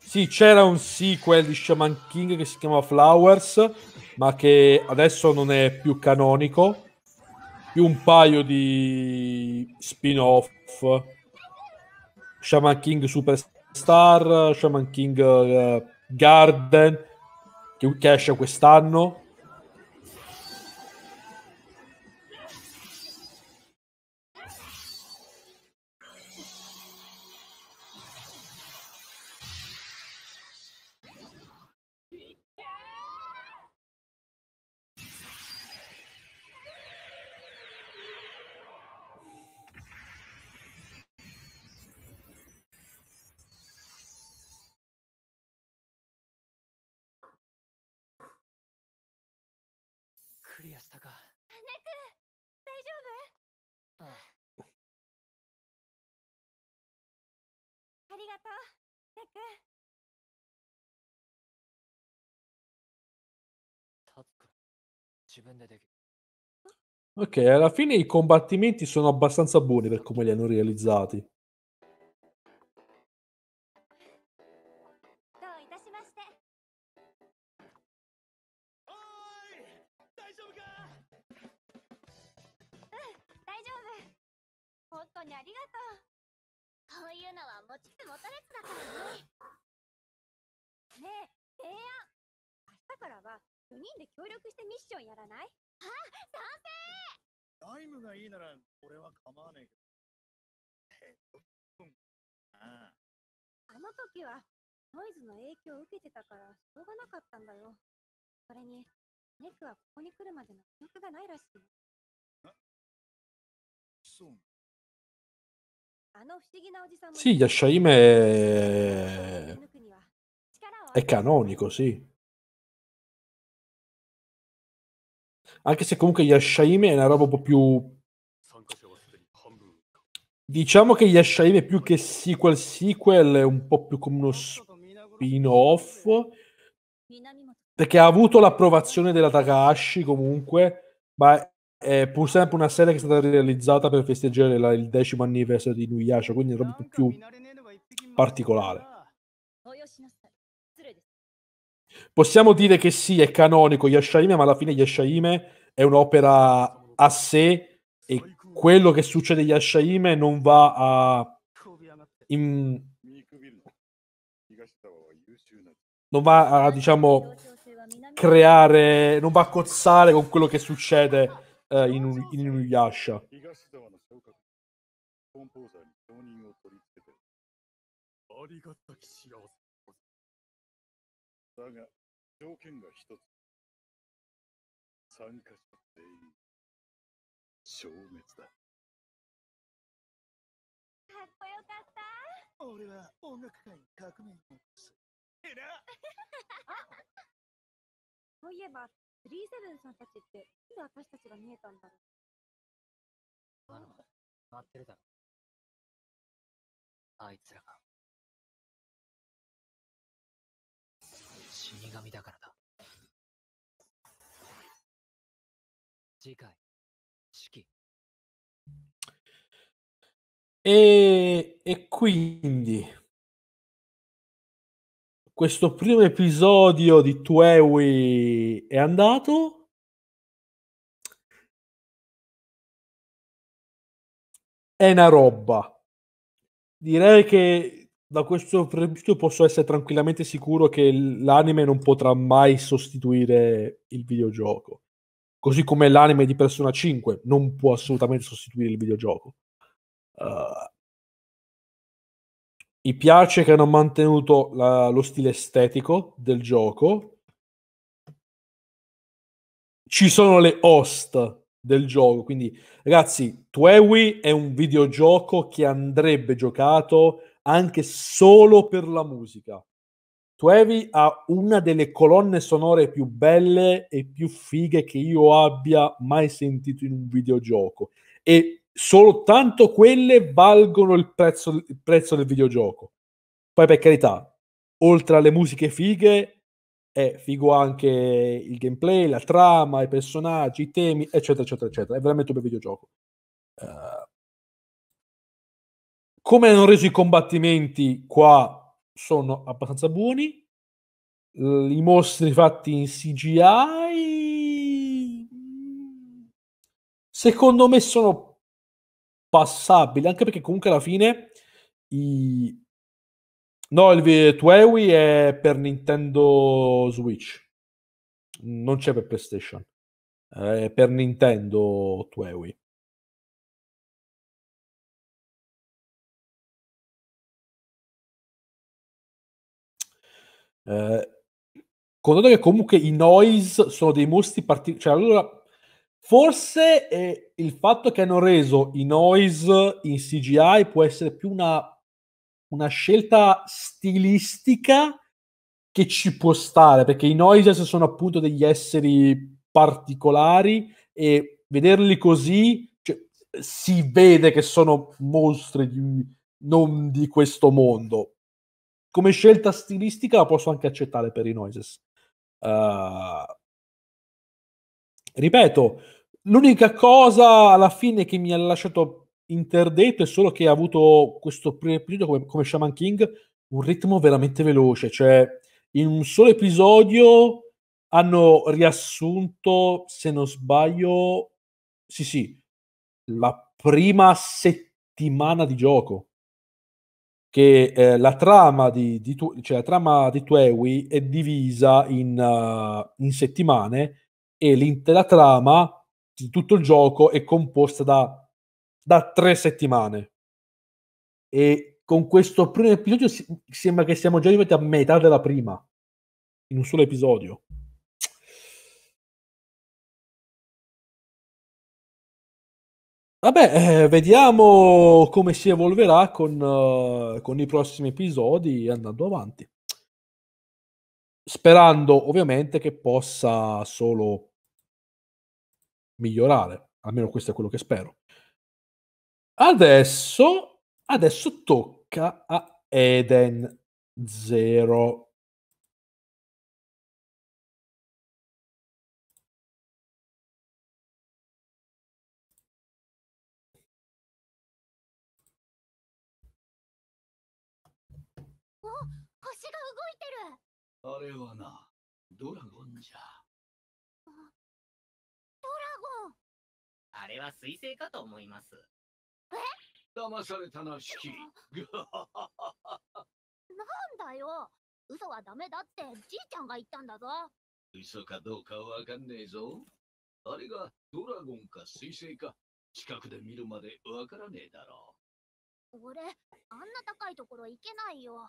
Sì, c'era un sequel di Shaman King che si chiama Flowers, ma che adesso non è più canonico più un paio di spin-off Shaman King Superstar, Shaman King eh, Garden che, che esce quest'anno Ok, alla fine i combattimenti sono abbastanza buoni per come li hanno realizzati. 4人で協力してミッションやらないあ賛成ライムがいいなら俺は構わねえけど。ああの時はノイズの影響を受けてたからしょうがなかったんだよ。それに、ネクはここに来るまでの記憶がないらしい。あの不思議なお Sì, Yashaim è... è canonico, sì. anche se comunque Yashaime è una roba un po' più... Diciamo che è più che sequel sequel è un po' più come uno spin-off, perché ha avuto l'approvazione della Takahashi comunque, ma è pur sempre una serie che è stata realizzata per festeggiare la, il decimo anniversario di Nuyasha, quindi è una roba più particolare. Possiamo dire che sì, è canonico Yashaime, ma alla fine Yashaime è un'opera a sé e quello che succede a Yashaime non va a... In, non va a, diciamo, creare, non va a cozzare con quello che succede eh, in, un, in Yasha. 条件が一つ。参加者全員、消滅だ。かっこよかった俺は音楽界に革命を起こす。えら そういえば、スリさんたちって、いつ私たちが見えたんだろう。あの、回ってるだろ。あいつらが。紙だからだ次回式 E, e, quindi questo primo episodio di Tuewi è andato. È una roba. Direi che da questo previsto posso essere tranquillamente sicuro che l'anime non potrà mai sostituire il videogioco. Così come l'anime di Persona 5 non può assolutamente sostituire il videogioco. Uh, mi piace che hanno mantenuto la, lo stile estetico del gioco. Ci sono le host del gioco, quindi ragazzi, Twewi è un videogioco che andrebbe giocato anche solo per la musica. Tuevi ha una delle colonne sonore più belle e più fighe che io abbia mai sentito in un videogioco e soltanto quelle valgono il prezzo, il prezzo del videogioco. Poi per carità, oltre alle musiche fighe, è figo anche il gameplay, la trama, i personaggi, i temi, eccetera, eccetera, eccetera. È veramente un bel videogioco. Uh, come hanno reso i combattimenti qua sono abbastanza buoni. I mostri fatti in CGI mm, secondo me sono passabili, anche perché comunque alla fine i... No, il Tuewi è per Nintendo Switch. Non c'è per PlayStation. È per Nintendo Tuewi. Eh, contato che comunque i noise sono dei mostri particolari. Cioè, allora, forse eh, il fatto che hanno reso i noise in CGI può essere più una, una scelta stilistica che ci può stare, perché i noises sono appunto degli esseri particolari e vederli così cioè, si vede che sono mostri di, non di questo mondo come scelta stilistica la posso anche accettare per i noises. Uh, ripeto, l'unica cosa alla fine che mi ha lasciato interdetto è solo che ha avuto questo primo episodio come, come Shaman King un ritmo veramente veloce, cioè in un solo episodio hanno riassunto, se non sbaglio, sì sì, la prima settimana di gioco che eh, la trama di, di, tu, cioè, la trama di Tuewi è divisa in, uh, in settimane e l'intera trama di tutto il gioco è composta da, da tre settimane. E con questo primo episodio si, sembra che siamo già arrivati a metà della prima, in un solo episodio. Vabbè, eh, vediamo come si evolverà con, uh, con, i prossimi episodi andando avanti. Sperando ovviamente che possa solo migliorare, almeno questo è quello che spero. Adesso, adesso tocca a Eden Zero. あれはな、ドラゴンじゃ。ドラゴンあれは彗星かと思います。え騙されたな、シキ。なんだよ嘘はダメだってじいちゃんが言ったんだぞ。嘘かどうかわかんねえぞ。あれがドラゴンか彗星か近くで見るまでわからねえだろう。俺、あんな高いところ行けないよ。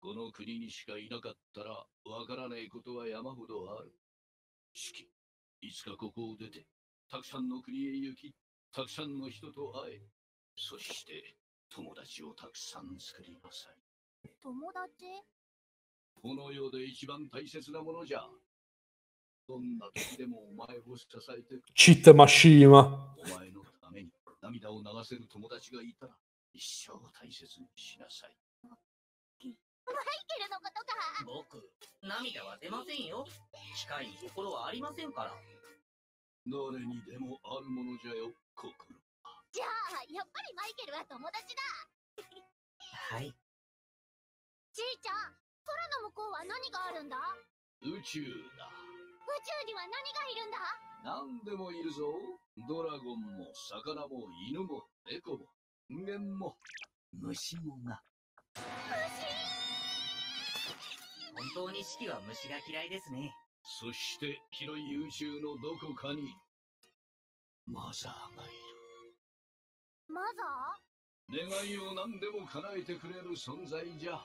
この国にしかいなかったらわからないことは山ほどある。四季、いつかここを出て、たくさんの国へ行き、たくさんの人と会え、そして友達をたくさん作りなさい。友達この世で一番大切なものじゃ。どんな時でもお前を支えてちったマシーマ。お前のために涙を流せる友達がいたら、一生大切にしなさい。マイケルのことか僕、涙は出ませんよ。機械に心はありませんから。誰にでもあるものじゃよ、心じゃあ、やっぱりマイケルは友達だ。はい。じいちゃん、空の向こうは何があるんだ宇宙だ。宇宙には何がいるんだ何でもいるぞ。ドラゴンも、魚も、犬も、猫も、人間も、虫もが。虫本当に四季は虫が嫌いですね。そして広い優秀のどこかにマザーがいるマザー願いを何でも叶えてくれる存在じゃ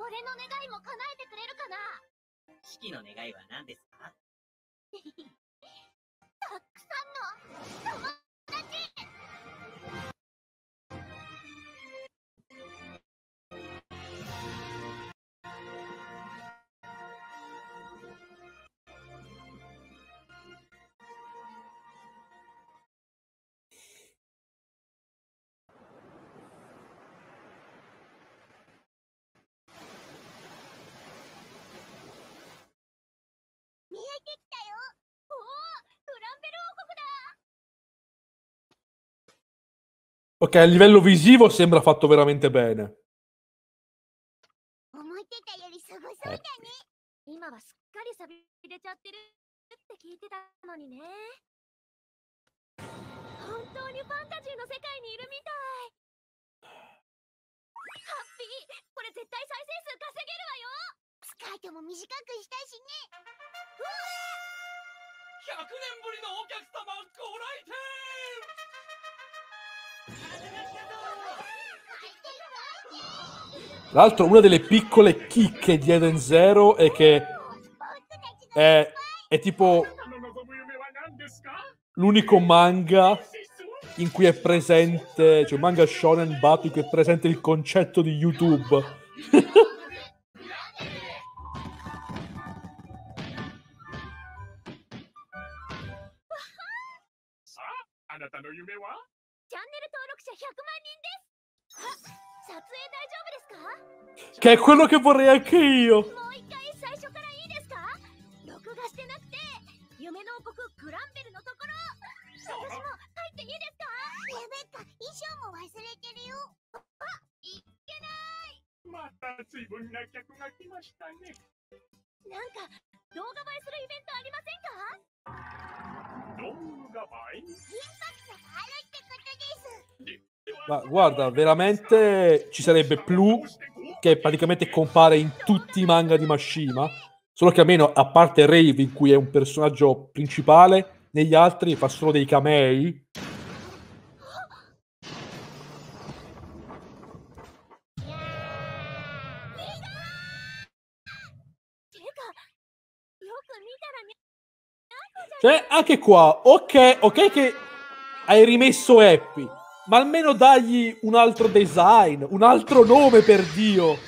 俺の願いも叶えてくれるかな四季の願いは何ですか たくさんの友達 Ok, a livello visivo sembra fatto veramente bene l'altro, una delle piccole chicche di Eden Zero è che è, è tipo l'unico manga in cui è presente, cioè manga shonen battle in cui è presente il concetto di YouTube. Ah, チャンネル登録者100万人です。あ、撮影大丈夫ですか Che è quello che vorrei anche io! もう一回最初からいいですか録画してなくて、夢の王国グランベルのところ、も入っていいですかやか、衣装も忘れてるよ。あ、いけないまた随分な客が来ましたね。なんか、動画映えするイベントありませんか動画映えインパクトがある Ma guarda, veramente ci sarebbe Plu che praticamente compare in tutti i manga di Mashima, solo che almeno a parte Rave in cui è un personaggio principale, negli altri fa solo dei camei. Cioè, anche qua, ok, ok che hai rimesso Happy, ma almeno dagli un altro design, un altro nome per Dio.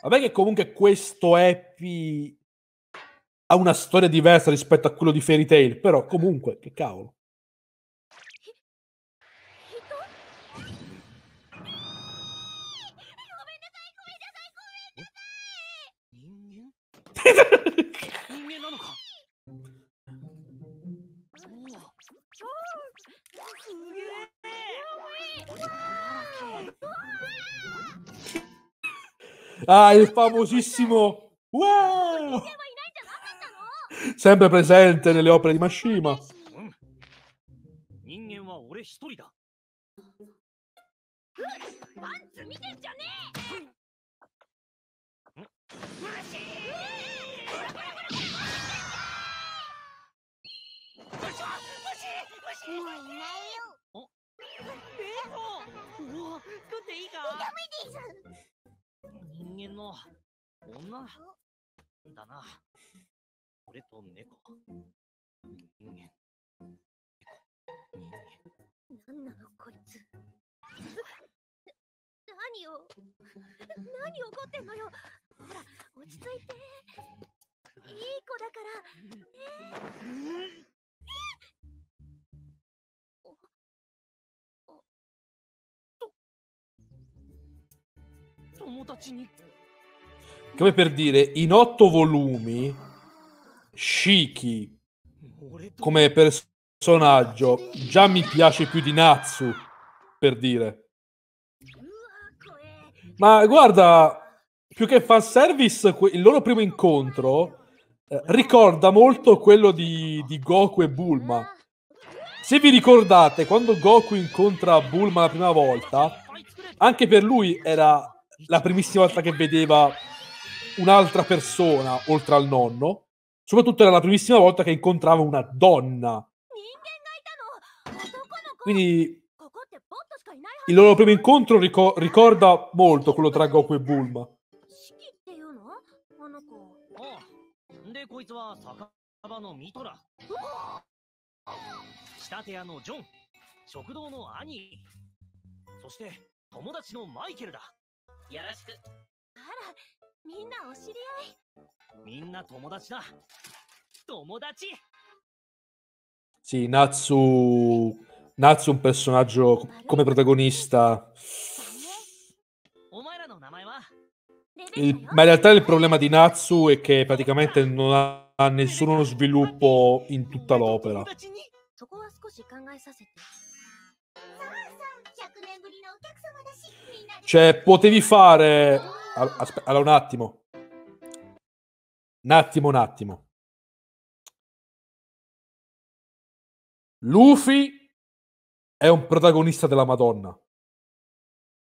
Vabbè che comunque questo Happy ha una storia diversa rispetto a quello di Fairy Tail, però comunque, che cavolo. Ah, il famosissimo wow! Sempre presente nelle opere di Mashima. もういないよおえー、おお作っていいかダメです人間の女だな俺と猫人間人間なんなのこいつ何よ何怒ってんのよほら落ち着いていい子だからねえ Come per dire, in otto volumi, Shiki come personaggio già mi piace più di Natsu, per dire. Ma guarda, più che fanservice, il loro primo incontro eh, ricorda molto quello di, di, Goku e Bulma. Se vi ricordate, quando Goku incontra Bulma la prima volta, anche per lui era la primissima volta che vedeva un'altra persona oltre al nonno, soprattutto era la primissima volta che incontrava una donna. Quindi il loro primo incontro rico- ricorda molto quello tra Goku e Bulma. よろしくあらみんなお知り合いみんな友達だ友達 Sì, Natsu, Natsu un personaggio come protagonista. Il, ma in realtà il problema di Natsu è che praticamente non ha nessuno sviluppo in tutta l'opera. Cioè, potevi fare... Aspe- allora, un attimo. Un attimo, un attimo. Luffy è un protagonista della Madonna.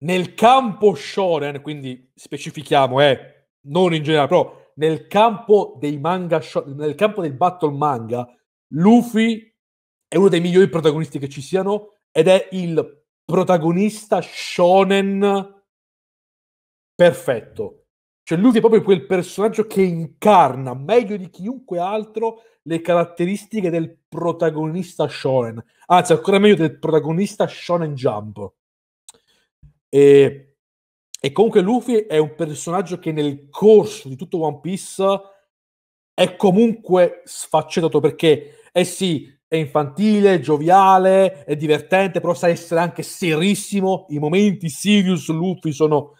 Nel campo shonen, quindi specifichiamo, eh, non in generale, però nel campo dei manga, nel campo del battle manga, Luffy è uno dei migliori protagonisti che ci siano ed è il protagonista shonen perfetto. Cioè lui è proprio quel personaggio che incarna meglio di chiunque altro le caratteristiche del protagonista shonen. Anzi, ancora meglio del protagonista shonen jump. E, e comunque Luffy è un personaggio che nel corso di tutto One Piece è comunque sfaccettato perché, eh sì, è infantile, gioviale, è divertente, però sa essere anche serissimo. I momenti Sirius Luffy sono...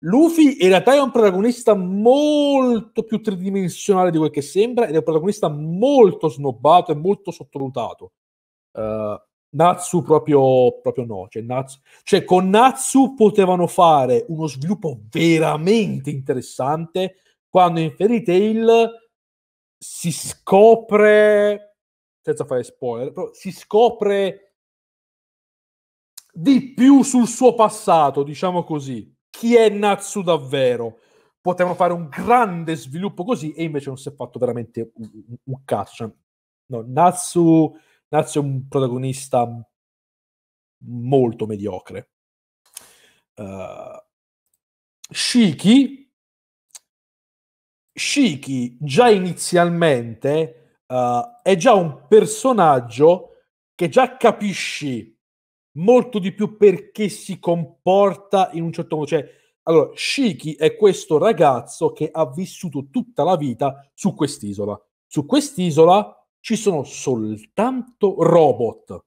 Luffy in realtà è un protagonista molto più tridimensionale di quel che sembra ed è un protagonista molto snobbato e molto sottovalutato. Uh, eh, Natsu proprio, proprio no. Cioè, Natsu, cioè, con Natsu potevano fare uno sviluppo veramente interessante quando in Fairy Tail si scopre senza fare spoiler, però si scopre di più sul suo passato, diciamo così. Chi è Natsu davvero? Potevano fare un grande sviluppo così e invece non si è fatto veramente un, un, un cazzo. Cioè, no, Natsu, Natsu è un protagonista molto mediocre. Uh, Shiki, Shiki già inizialmente uh, è già un personaggio che già capisci molto di più perché si comporta in un certo modo. Cioè, allora, Shiki è questo ragazzo che ha vissuto tutta la vita su quest'isola. Su quest'isola ci sono soltanto robot.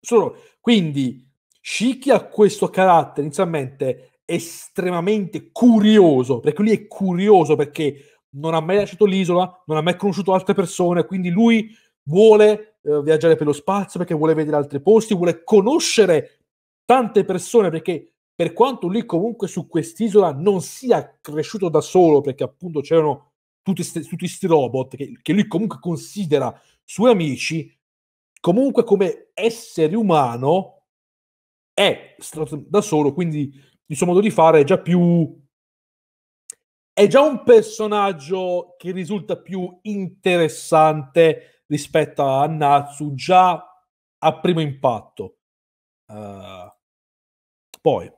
Sono, quindi Shiki ha questo carattere inizialmente estremamente curioso, perché lui è curioso perché non ha mai lasciato l'isola, non ha mai conosciuto altre persone, quindi lui vuole eh, viaggiare per lo spazio perché vuole vedere altri posti, vuole conoscere tante persone perché per quanto lui comunque su quest'isola non sia cresciuto da solo perché appunto c'erano tutti questi robot che, che lui comunque considera suoi amici, comunque come essere umano è stato da solo, quindi il suo modo di fare è già più è già un personaggio che risulta più interessante rispetto a Natsu già a primo impatto. Uh, poi,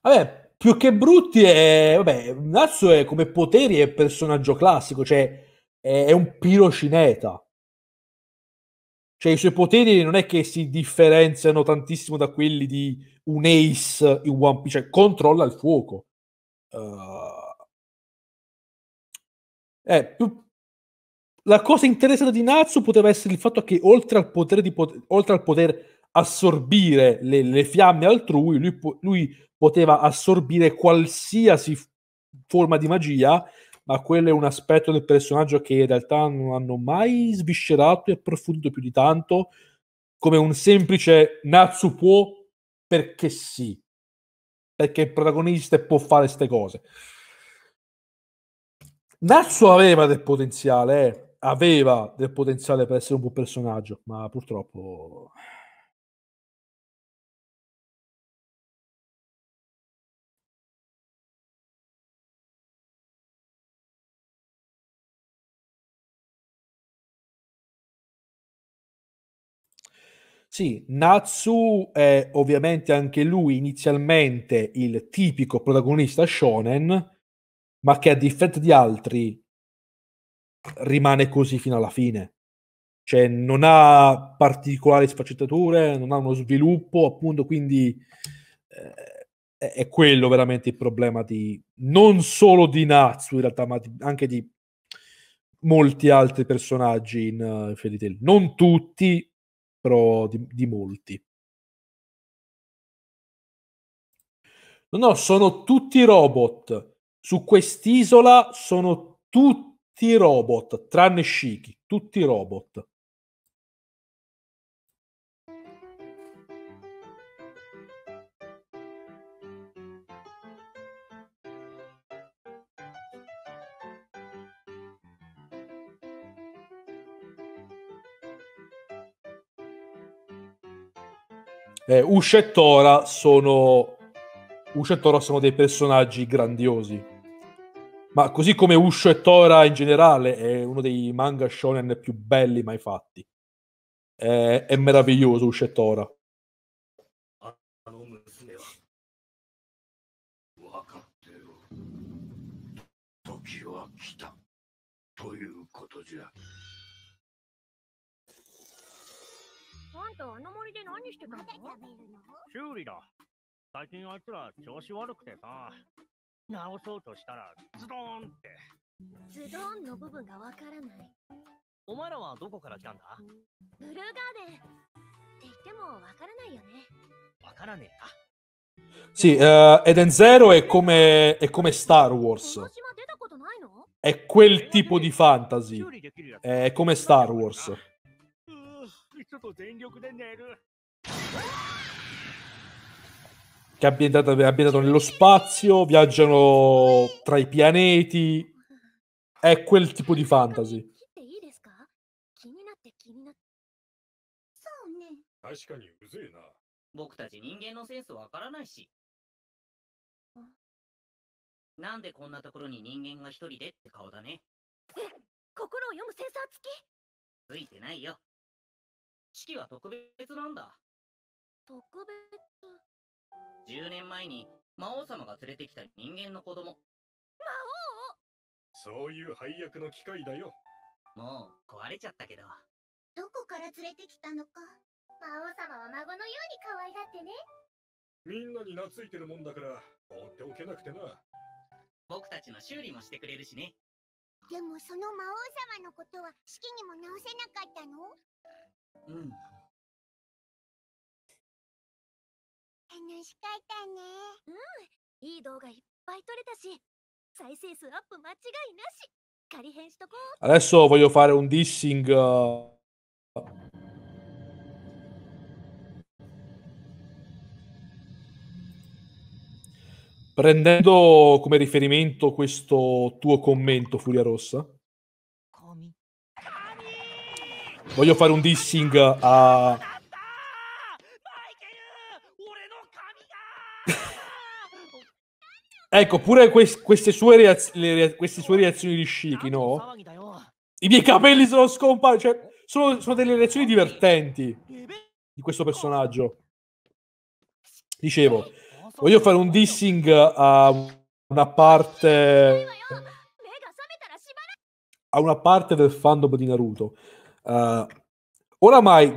vabbè, più che brutti è, vabbè, Natsu è come poteri è personaggio classico, cioè è, è un pirocineta. Cioè i suoi poteri non è che si differenziano tantissimo da quelli di un ace in One Piece, cioè controlla il fuoco. Uh... Eh, più... La cosa interessante di Natsu poteva essere il fatto che oltre al poter, pot- oltre al poter assorbire le, le, fiamme altrui, lui, po- lui poteva assorbire qualsiasi f- forma di magia ma quello è un aspetto del personaggio che in realtà non hanno mai sviscerato e approfondito più di tanto, come un semplice Natsu può perché sì, perché il protagonista può fare queste cose. Natsu aveva del potenziale, eh. aveva del potenziale per essere un buon personaggio, ma purtroppo Sì, Natsu è ovviamente anche lui inizialmente il tipico protagonista shonen, ma che a differenza di altri rimane così fino alla fine. Cioè non ha particolari sfaccettature, non ha uno sviluppo, appunto, quindi eh, è quello veramente il problema di non solo di Natsu in realtà, ma anche di molti altri personaggi in uh, Fairy Tail. Non tutti, però di, di molti. No, no, sono tutti robot. Su quest'isola sono tutti robot, tranne Shiki, tutti robot. eh, Usha e Tora sono Usha e Tora sono dei personaggi grandiosi ma così come Usha e Tora in generale è uno dei manga shonen più belli mai fatti è, è meraviglioso Usha e Tora あんたあの森で何してたの修理だ。最近あいつら調子悪くてさ、直そうとしたらズドーンって。ズドーンの部分がわからない。お前らはどこから来たんだブルーガーデン。って言ってもわからないよね。わからねえか。Sì, uh, Eden Zero è come, è come Star Wars. È quel tipo di fantasy. È come Star Wars. 人と全力で寝る。Che ambientato, ambientato nello spazio, viaggiano tra i pianeti. È quel tipo di fantasy. 確かにうぜえな。僕たち人間のセンスわからないし。なんでこんなところに人間が一人でって顔だね。え、心を読むセンサー付きついてないよ。四季は特別なんだ。特別 ?10 年前に魔王様が連れてきた人間の子供。魔王そういう配役の機械だよ。もう壊れちゃったけど。どこから連れてきたのか。魔王様は孫のように可愛がってね。みんなに懐いてるもんだから、放っておけなくてな。僕たちの修理もしてくれるしね。でもその魔王様のことは式にも直せなかったのうん楽しかったねうんいい動画いっぱい撮れたし再生数アップ間違いなし仮編しとこう adesso voglio fare un dissing uh, Prendendo come riferimento questo tuo commento, Furia Rossa, Voglio fare un dissing a... ecco, pure que- queste, sue reaz- rea- queste, sue reazioni di Shiki, no? I miei capelli sono scomparsi, cioè, sono, sono delle reazioni divertenti di questo personaggio. Dicevo, voglio fare un dissing a una parte a una parte del fandom di Naruto Uh, oramai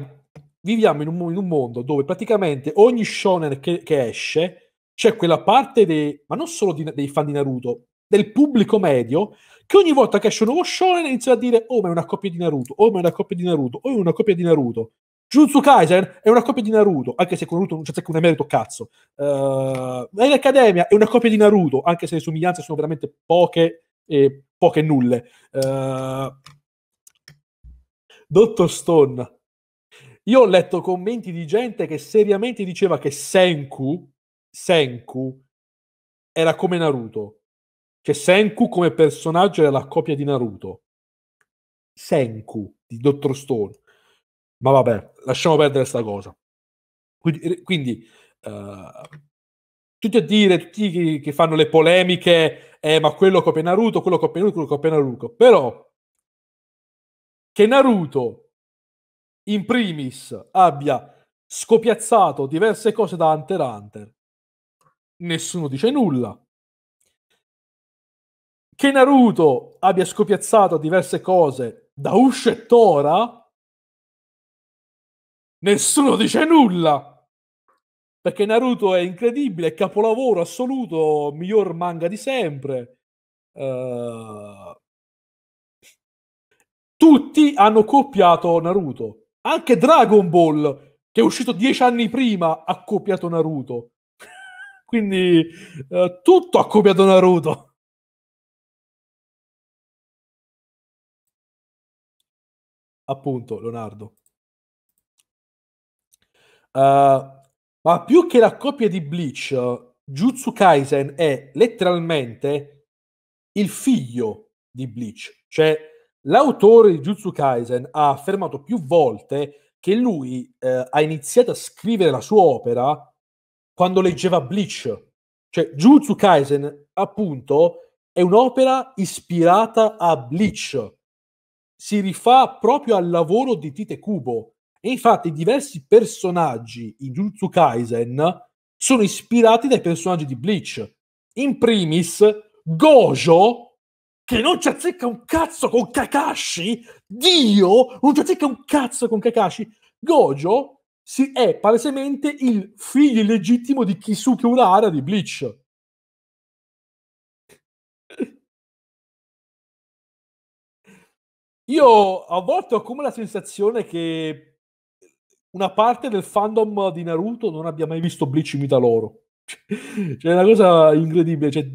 viviamo in un, in un, mondo dove praticamente ogni shonen che, che esce c'è quella parte dei, ma non solo di, dei fan di Naruto, del pubblico medio che ogni volta che esce un nuovo shonen inizia a dire oh ma è una coppia di Naruto, oh ma è una coppia di Naruto, oh è una coppia di Naruto. Jutsu Kaisen è una coppia di Naruto, anche se con Naruto non c'è secco un emerito cazzo. Uh, eh, Nine Academia è una coppia di Naruto, anche se le somiglianze sono veramente poche e poche nulle. Uh, Dottor Stone. Io ho letto commenti di gente che seriamente diceva che Senku, Senku era come Naruto. Cioè Senku come personaggio era la copia di Naruto. Senku di Dottor Stone. Ma vabbè, lasciamo perdere sta cosa. Quindi, eh, quindi uh, tutti a dire, tutti che fanno le polemiche, eh, ma quello copia Naruto, quello copia Naruto, quello copia Naruto. Però che Naruto in primis abbia scopiazzato diverse cose da Hunter Hunter, nessuno dice nulla. Che Naruto abbia scopiazzato diverse cose da Ush e Tora, nessuno dice nulla. Perché Naruto è incredibile, è capolavoro assoluto, miglior manga di sempre. Uh, tutti hanno copiato Naruto. Anche Dragon Ball, che è uscito dieci anni prima, ha copiato Naruto. Quindi eh, tutto ha copiato Naruto. Appunto, Leonardo. Uh, ma più che la coppia di Bleach, Jutsu Kaisen è letteralmente il figlio di Bleach. Cioè, L'autore di Jutsu Kaisen ha affermato più volte che lui eh, ha iniziato a scrivere la sua opera quando leggeva Bleach. Cioè, Jutsu Kaisen, appunto, è un'opera ispirata a Bleach. Si rifà proprio al lavoro di Tite Kubo. E infatti diversi personaggi in Jutsu Kaisen sono ispirati dai personaggi di Bleach. In primis, Gojo che non ci azzecca un cazzo con Kakashi, Dio, non ci azzecca un cazzo con Kakashi, Gojo si è palesemente il figlio illegittimo di Kisuke Urara di Bleach. Io a volte ho come la sensazione che una parte del fandom di Naruto non abbia mai visto Bleach in vita loro. Cioè, è una cosa incredibile. Cioè,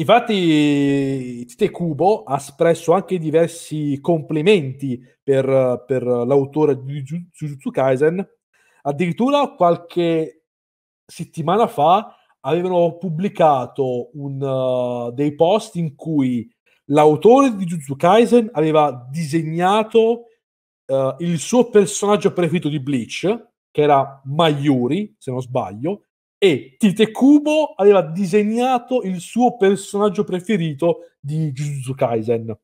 Infatti, Tite Kubo ha espresso anche diversi complimenti per, per l'autore di Jujutsu Kaisen. Addirittura qualche settimana fa avevano pubblicato un, uh, dei post in cui l'autore di Jujutsu Kaisen aveva disegnato uh, il suo personaggio preferito di Bleach, che era Mayuri, se non sbaglio, e Tite Kubo aveva disegnato il suo personaggio preferito di Jujutsu Kaisen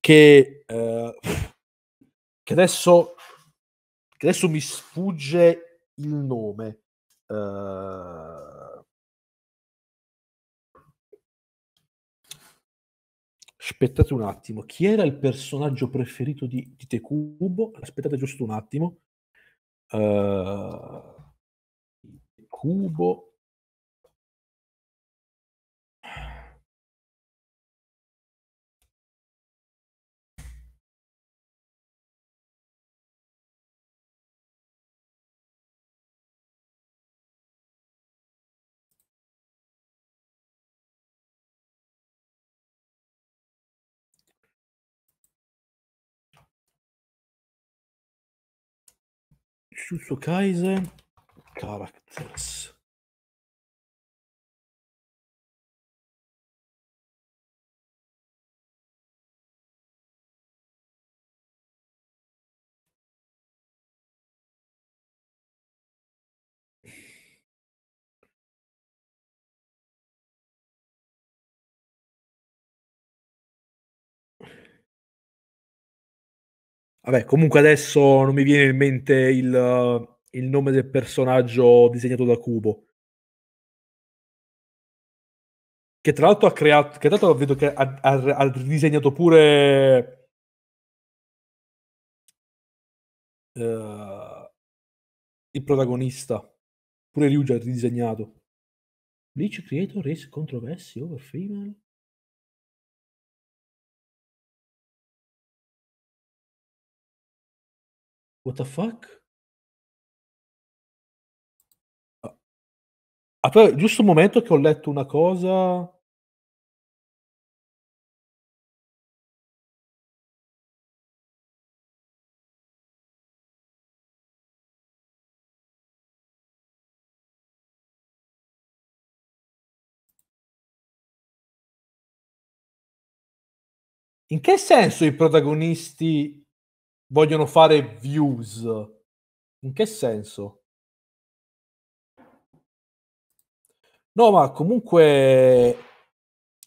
che, eh, che, adesso, che adesso mi sfugge il nome uh, aspettate un attimo chi era il personaggio preferito di, di Tekubo aspettate giusto un attimo uh, cubo Shusso Kaisen characters Vabbè, comunque adesso non mi viene in mente il, il nome del personaggio disegnato da Cubo. Che tra l'altro ha creato, che tra l'altro vedo che ha, ha, ha disegnato pure... Uh, il protagonista. Pure Ryuji ha ridisegnato. Bleach Creator is controversy over female. What the fuck? Ah, giusto un momento che ho letto una cosa. In che senso i protagonisti vogliono fare views? In che senso? No, ma comunque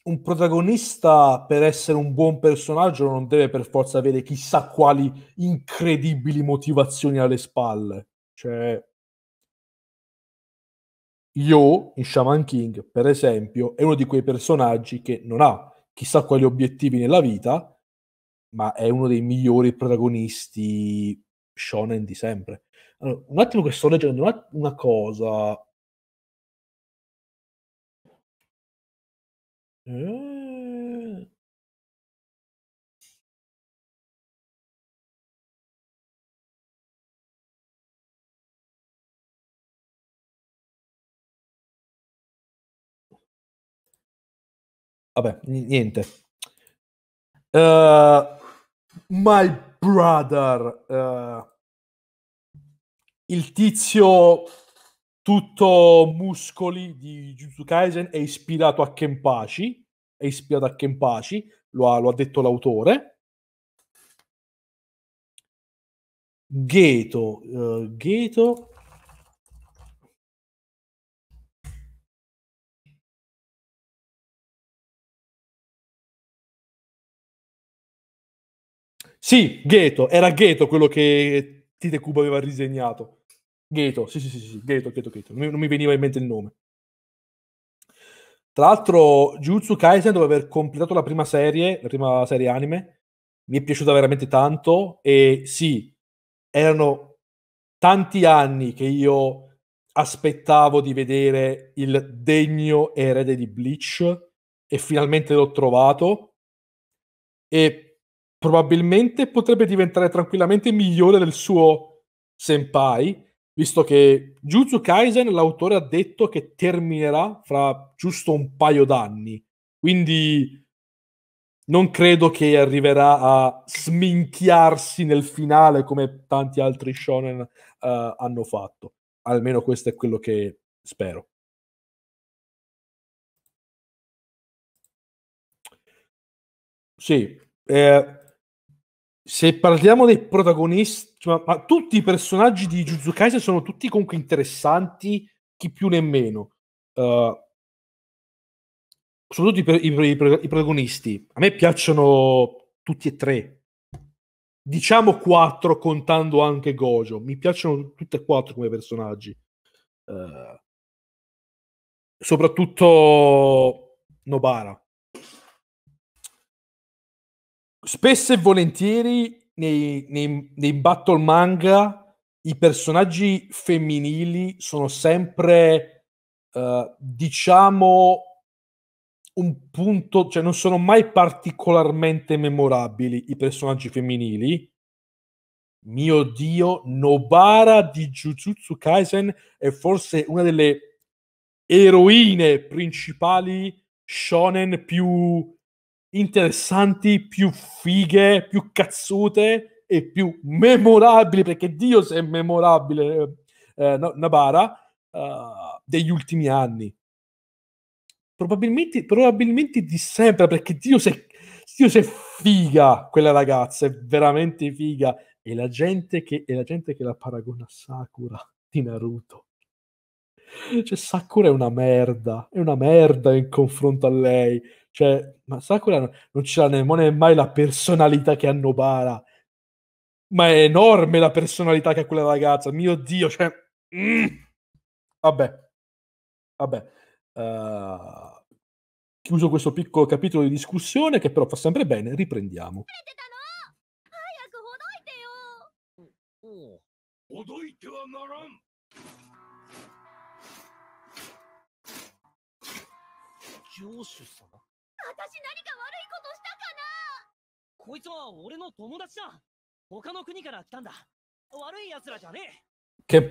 un protagonista per essere un buon personaggio non deve per forza avere chissà quali incredibili motivazioni alle spalle. Cioè, Yo in Shaman King, per esempio, è uno di quei personaggi che non ha chissà quali obiettivi nella vita, ma è uno dei migliori protagonisti shonen di sempre. Allora, un attimo che sto leggendo una, una cosa Eh... Vabbè, niente. Uh, my brother. Uh, il tizio tutto muscoli di Jujutsu Kaisen è ispirato a Kenpachi, è ispirato a Kenpachi, lo ha, lo ha detto l'autore. Ghetto uh, Gheto eh, Sì, Ghetto, era Ghetto quello che Tite Cuba aveva disegnato. Gheto, sì, sì, sì, sì, Gheto, Gheto, Gheto. Non mi, non mi veniva in mente il nome. Tra l'altro, Jutsu Kaisen, dopo aver completato la prima serie, la prima serie anime, mi è piaciuta veramente tanto e sì, erano tanti anni che io aspettavo di vedere il degno erede di Bleach e finalmente l'ho trovato e probabilmente potrebbe diventare tranquillamente migliore del suo senpai visto che Jutsu Kaisen l'autore ha detto che terminerà fra giusto un paio d'anni, quindi non credo che arriverà a sminchiarsi nel finale come tanti altri shonen uh, hanno fatto. Almeno questo è quello che spero. Sì, eh, se parliamo dei protagonisti, cioè, ma, tutti i personaggi di Jujutsu Kaisen sono tutti comunque interessanti, chi più né meno. Uh, eh, soprattutto i, i, i, i, protagonisti. A me piacciono tutti e tre. Diciamo quattro, contando anche Gojo. Mi piacciono tutti e quattro come personaggi. Uh, soprattutto Nobara. Spesso e volentieri nei, nei, nei battle manga i personaggi femminili sono sempre, eh, diciamo, un punto, cioè non sono mai particolarmente memorabili i personaggi femminili. Mio Dio, Nobara di Jujutsu Kaisen è forse una delle eroine principali shonen più interessanti, più fighe, più cazzute e più memorabili, perché Dio se è memorabile eh, eh Nabara, eh, degli ultimi anni. Probabilmente, probabilmente di sempre, perché Dio se, Dio se è figa quella ragazza, è veramente figa. E la gente che, e la, gente che la paragona a Sakura di Naruto. Cioè, Sakura è una merda, è una merda in confronto a lei. Cioè, ma Sakura non, non ce l'ha nemmeno mai la personalità che ha Nobara. Ma è enorme la personalità che ha quella ragazza, mio Dio, cioè... Mm. Vabbè, vabbè. Uh, chiuso questo piccolo capitolo di discussione che però fa sempre bene, riprendiamo. ほどいてはならん私何か悪いことしたかなこいつは俺の友達だ他の国から来たんだ悪い奴らじゃねえ Che è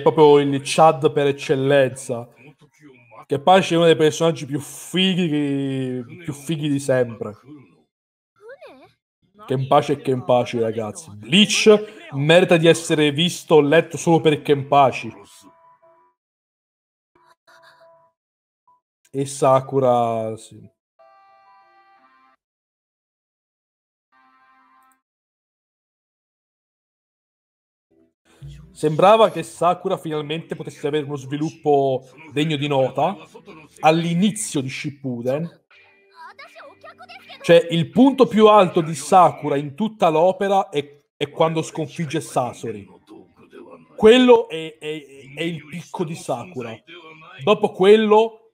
proprio il Chad per eccellenza. Che è uno dei personaggi più fighi, più fighi di sempre. Che Kenpachi è Kenpachi, ragazzi. Bleach merita di essere visto o letto solo per Kenpachi. E Sakura, sì. Sembrava che Sakura finalmente potesse avere uno sviluppo degno di nota all'inizio di Shippuden. Cioè, il punto più alto di Sakura in tutta l'opera è, è quando sconfigge Sasori. Quello è, è, è il picco di Sakura. Dopo quello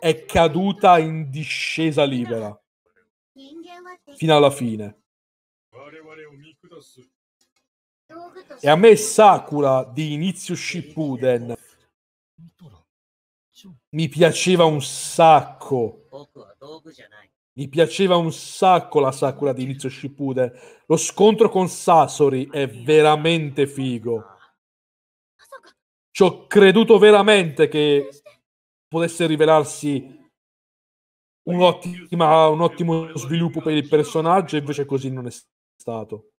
è caduta in discesa libera fino alla fine. E a me Sakura di inizio Shippuden mi piaceva un sacco. Mi piaceva un sacco la Sakura di inizio Shippuden. Lo scontro con Sasori è veramente figo. Ci ho creduto veramente che potesse rivelarsi un'ottima, un ottimo sviluppo per il personaggio, invece così non è stato.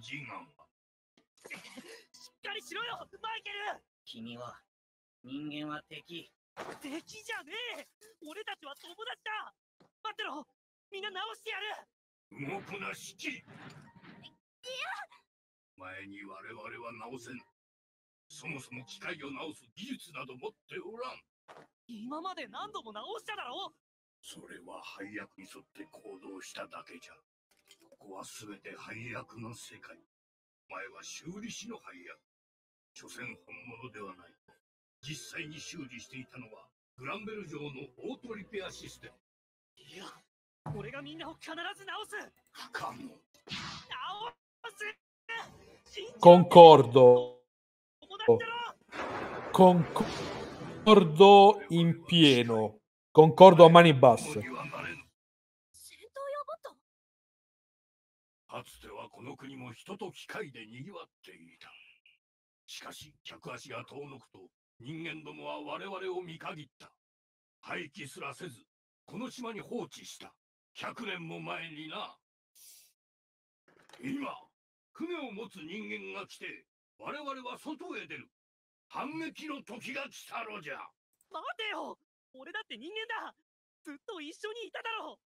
ジガンはしっかりしろよマイケル君は人間は敵敵じゃねえ俺たちは友達だ待ってろみんな直してやる動くなしきいや前に我々は直せんそもそも機械を直す技術など持っておらん今まで何度も直しただろそれは配役に沿って行動しただけじゃここはすべて配役の世界。お前は修理師の配役。所詮本物ではない。実際に修理していたのは、グランベル城のオートリペアシステム。いや、俺がみんなを必ず直す不可能。直すコンコ c o r d o Concordo in pieno. Concordo a m a n basse. かつてはこの国も人と機械で賑わっていた。しかし、客足が遠のくと、人間どもは我々を見限った。廃棄すらせず、この島に放置した。100年も前にな。今、船を持つ人間が来て、我々は外へ出る。反撃の時が来たのじゃ。待てよ俺だって人間だずっと一緒にいただろう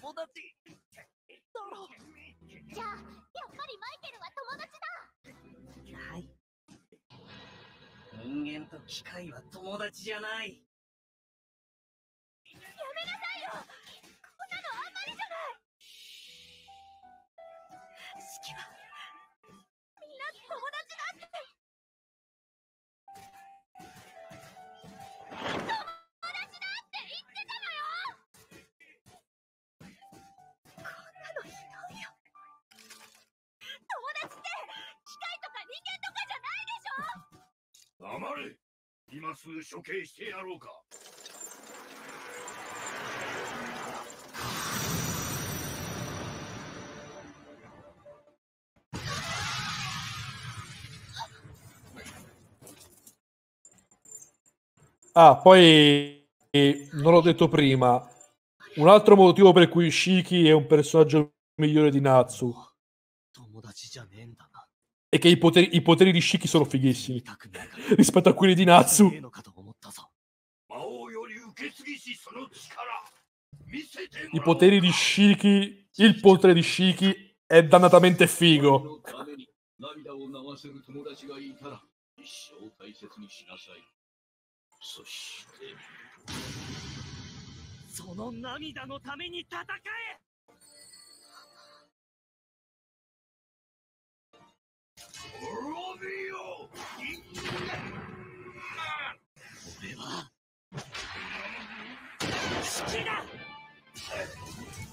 友達だろじゃあやっぱりマイケルは友達だはい人間と機械は友達じゃないやめなさいよ Ah, poi non l'ho detto prima. Un altro motivo per cui Shiki è un personaggio migliore di Natsu e che i poteri, i poteri di Shiki sono fighissimi rispetto a quelli di Natsu. I poteri di Shiki, il potere di Shiki è dannatamente figo.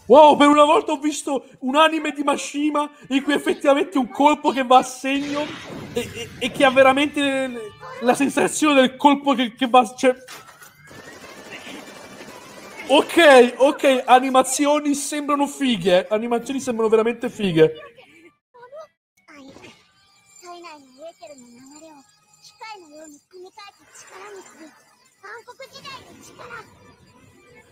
Wow, per una volta ho visto un anime di Mashima in cui effettivamente un colpo che va a segno e, e, e che ha veramente la sensazione del colpo che, che va. Cioè... Ok, ok, animazioni sembrano fighe. Animazioni sembrano veramente fighe.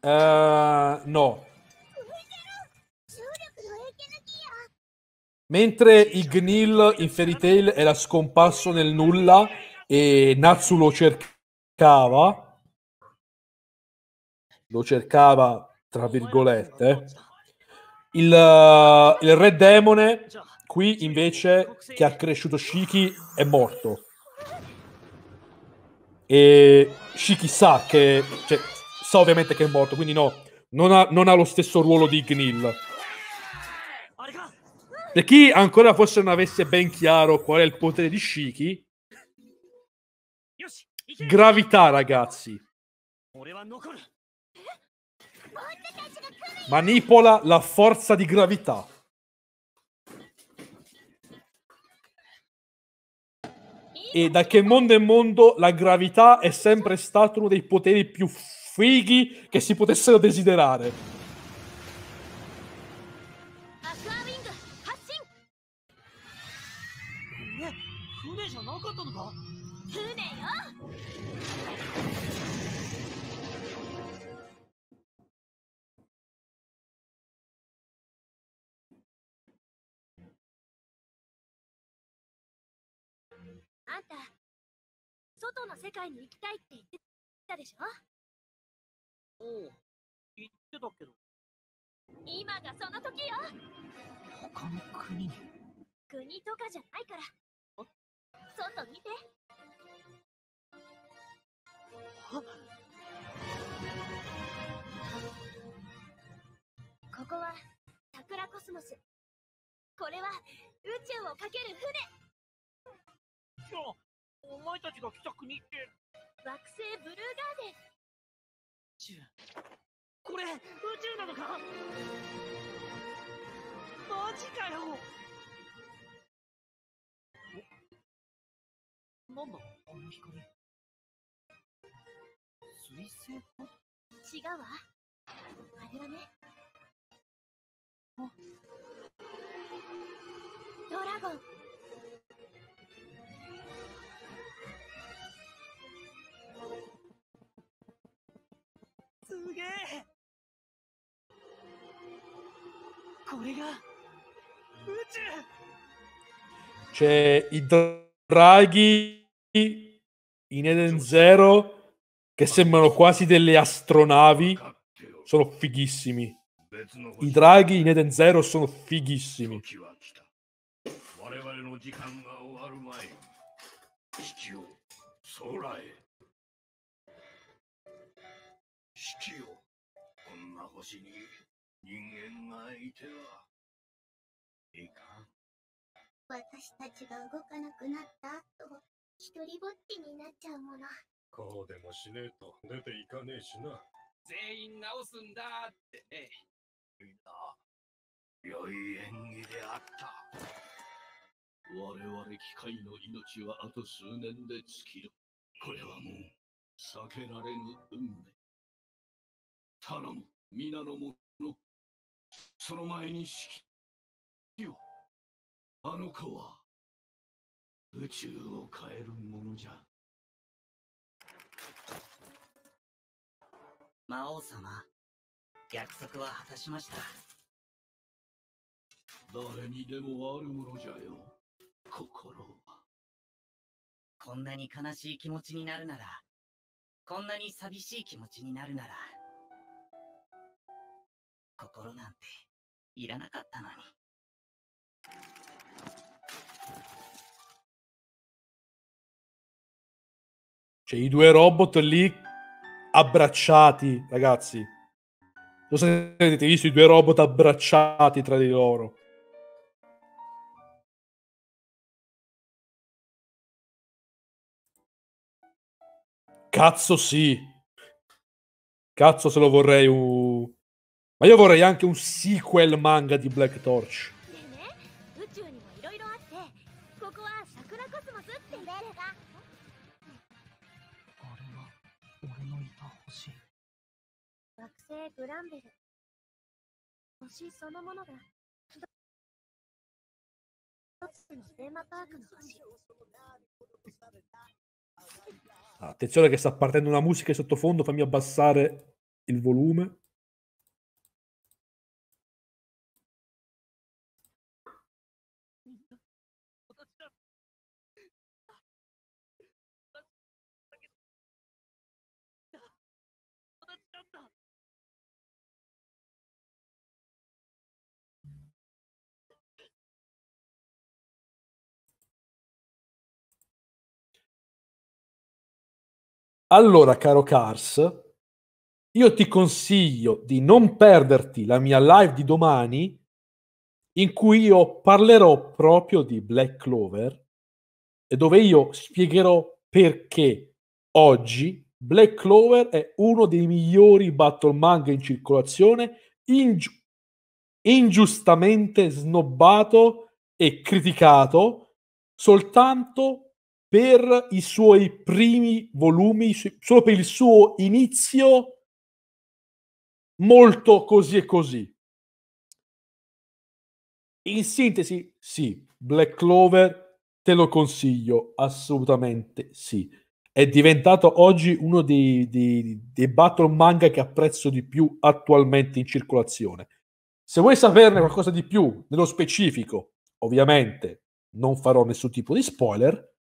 Uh, no. Mentre Ignil in Fairy Tail era scomparso nel nulla e Natsu lo cercava, lo cercava tra virgolette, il, eh, il, re demone qui invece che ha cresciuto Shiki è morto. E Shiki sa che, cioè, sa ovviamente che è morto, quindi no, non ha, non ha lo stesso ruolo di Gnil. Per chi ancora forse non avesse ben chiaro qual è il potere di Shiki, gravità ragazzi. Manipola la forza di gravità. E da che mondo è mondo la gravità è sempre stato uno dei poteri più fighi che si potessero desiderare. あんた、外の世界に行きたいって言ってたでしょおう、言ってたけど。今がその時よ他の国国とかじゃないから。外見て。ここは、桜コスモス。これは、宇宙をかける船んお前たちが来た国って惑星ブルーガーデンジュこれ宇宙なのかマジかよなんだあの光水星か違うわあれはねドラゴンげえこれが宇宙 cioè, i draghi in Eden Zero che sembrano quasi delle astronavi. Sono fighissimi. I draghi in Eden Zero sono fighissimi. 聞けよこんな星に人間がいてはいかん私たちが動かなくなった後一人ぼっちになっちゃうものこうでもしねえと出ていかねえしな全員直すんだってみんな良い演技であった我々機械の命はあと数年で尽きるこれはもう避けられぬ運命頼む、皆の者。その前に揮よ。あの子は、宇宙を変えるものじゃ。魔王様、約束は果たしました。誰にでもあるものじゃよ、心は。こんなに悲しい気持ちになるなら、こんなに寂しい気持ちになるなら、心なんていらなかったのに。Cioè, i due robot lì abbracciati, ragazzi. Lo avete visto i due robot abbracciati tra di loro. Cazzo sì. Cazzo se lo vorrei un ma io vorrei anche un sequel manga di Black Torch. Attenzione che sta partendo una musica in sottofondo, fammi abbassare il volume. Allora, caro Cars, io ti consiglio di non perderti la mia live di domani in cui io parlerò proprio di Black Clover e dove io spiegherò perché oggi Black Clover è uno dei migliori battle manga in circolazione, ingi- ingiustamente snobbato e criticato soltanto per i suoi primi volumi, solo per il suo inizio, molto così e così. In sintesi, sì, Black Clover te lo consiglio, assolutamente sì. È diventato oggi uno dei, dei, dei battle manga che apprezzo di più attualmente in circolazione. Se vuoi saperne qualcosa di più, nello specifico, ovviamente non farò nessun tipo di spoiler,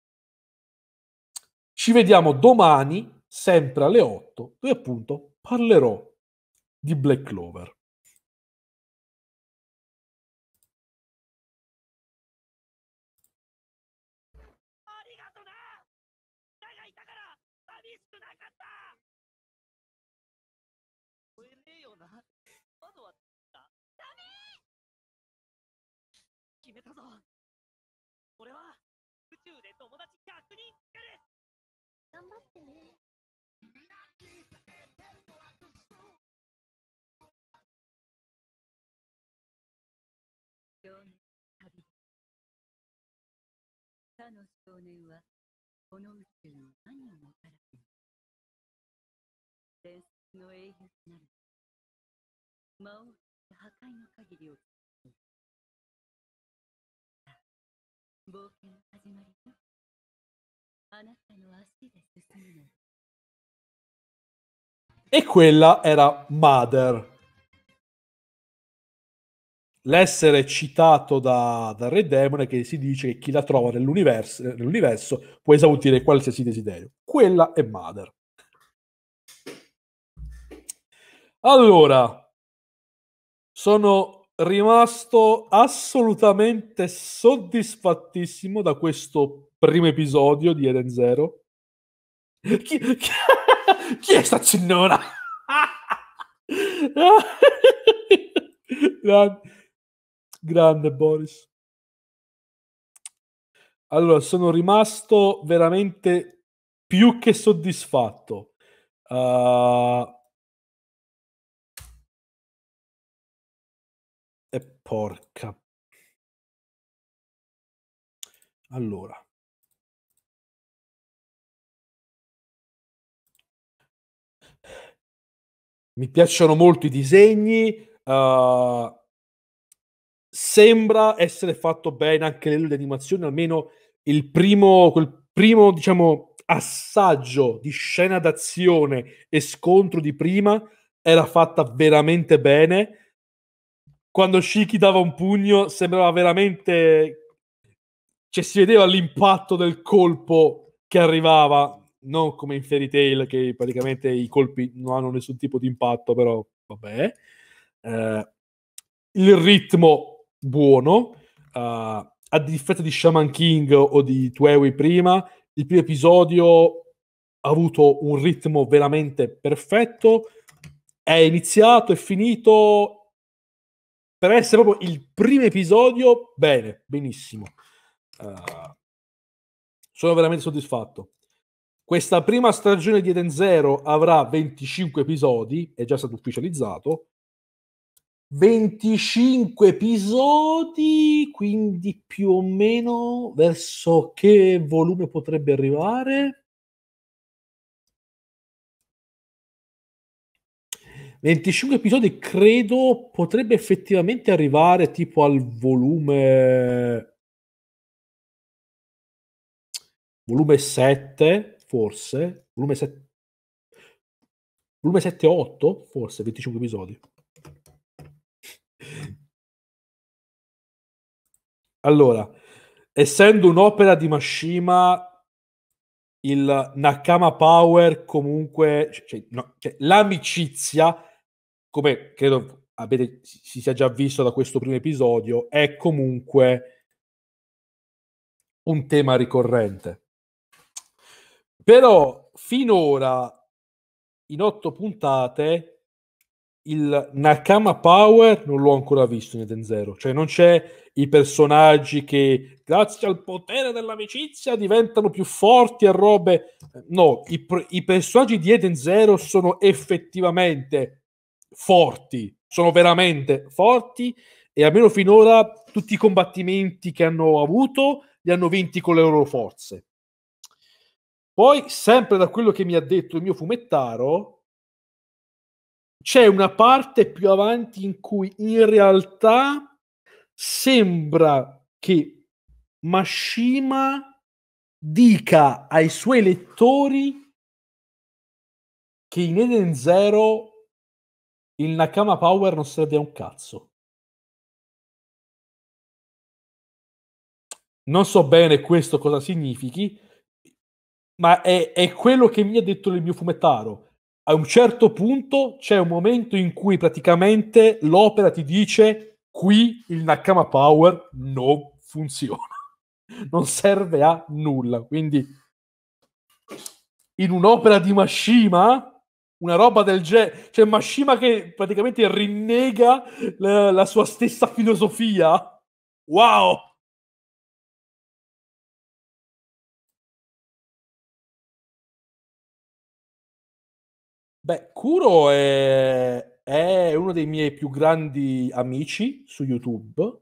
ci vediamo domani, sempre alle 8, dove appunto parlerò di Black Clover. 他の少年はこの宇宙の何をもたらすの伝説の英雄となる魔王破壊の限りをさあ冒険始まりよあなたの足で進むの。E quella era Mother. L'essere citato da, dal Re Demone che si dice che chi la trova nell'universo, nell'universo può esaudire qualsiasi desiderio. Quella è Mother. Allora, sono rimasto assolutamente soddisfattissimo da questo primo episodio di Eden Zero. Chi, chi, chi è sta cinnona? grande, grande Boris. Allora, sono rimasto veramente più che soddisfatto. Uh... E porca. Allora. mi piacciono molto i disegni, uh, sembra essere fatto bene anche livello animazioni, almeno il primo, quel primo, diciamo, assaggio di scena d'azione e scontro di prima era fatta veramente bene. Quando Shiki dava un pugno sembrava veramente... Cioè si vedeva l'impatto del colpo che arrivava non come in Fairy Tail che praticamente i colpi non hanno nessun tipo di impatto, però vabbè. Eh, il ritmo buono, eh, a differenza di Shaman King o di Tuewi prima, il primo episodio ha avuto un ritmo veramente perfetto, è iniziato, è finito, per essere proprio il primo episodio, bene, benissimo. Eh, sono veramente soddisfatto questa prima stagione di Eden Zero avrà 25 episodi, è già stato ufficializzato. 25 episodi, quindi più o meno verso che volume potrebbe arrivare? 25 episodi credo potrebbe effettivamente arrivare tipo al volume volume 7 forse, volume 7, volume 7 8, forse 25 episodi. Allora, essendo un'opera di Mashima, il Nakama Power comunque, cioè, no, cioè, l'amicizia, come credo avete, si sia già visto da questo primo episodio, è comunque un tema ricorrente. Però finora in otto puntate il Nakama Power non l'ho ancora visto in Eden Zero, cioè non c'è i personaggi che grazie al potere dell'amicizia diventano più forti e robe. No, i, i, personaggi di Eden Zero sono effettivamente forti, sono veramente forti e almeno finora tutti i combattimenti che hanno avuto li hanno vinti con le loro forze. Poi, sempre da quello che mi ha detto il mio fumettaro, c'è una parte più avanti in cui in realtà sembra che Mashima dica ai suoi lettori che in Eden Zero il Nakama Power non serve a un cazzo. Non so bene questo cosa significhi, ma è, è, quello che mi ha detto il mio fumettaro. A un certo punto c'è un momento in cui praticamente l'opera ti dice qui il Nakama Power non funziona, non serve a nulla. Quindi in un'opera di Mashima, una roba del genere, cioè Mashima che praticamente rinnega la, la sua stessa filosofia. Wow! Beh, Kuro è, è uno dei miei più grandi amici su YouTube.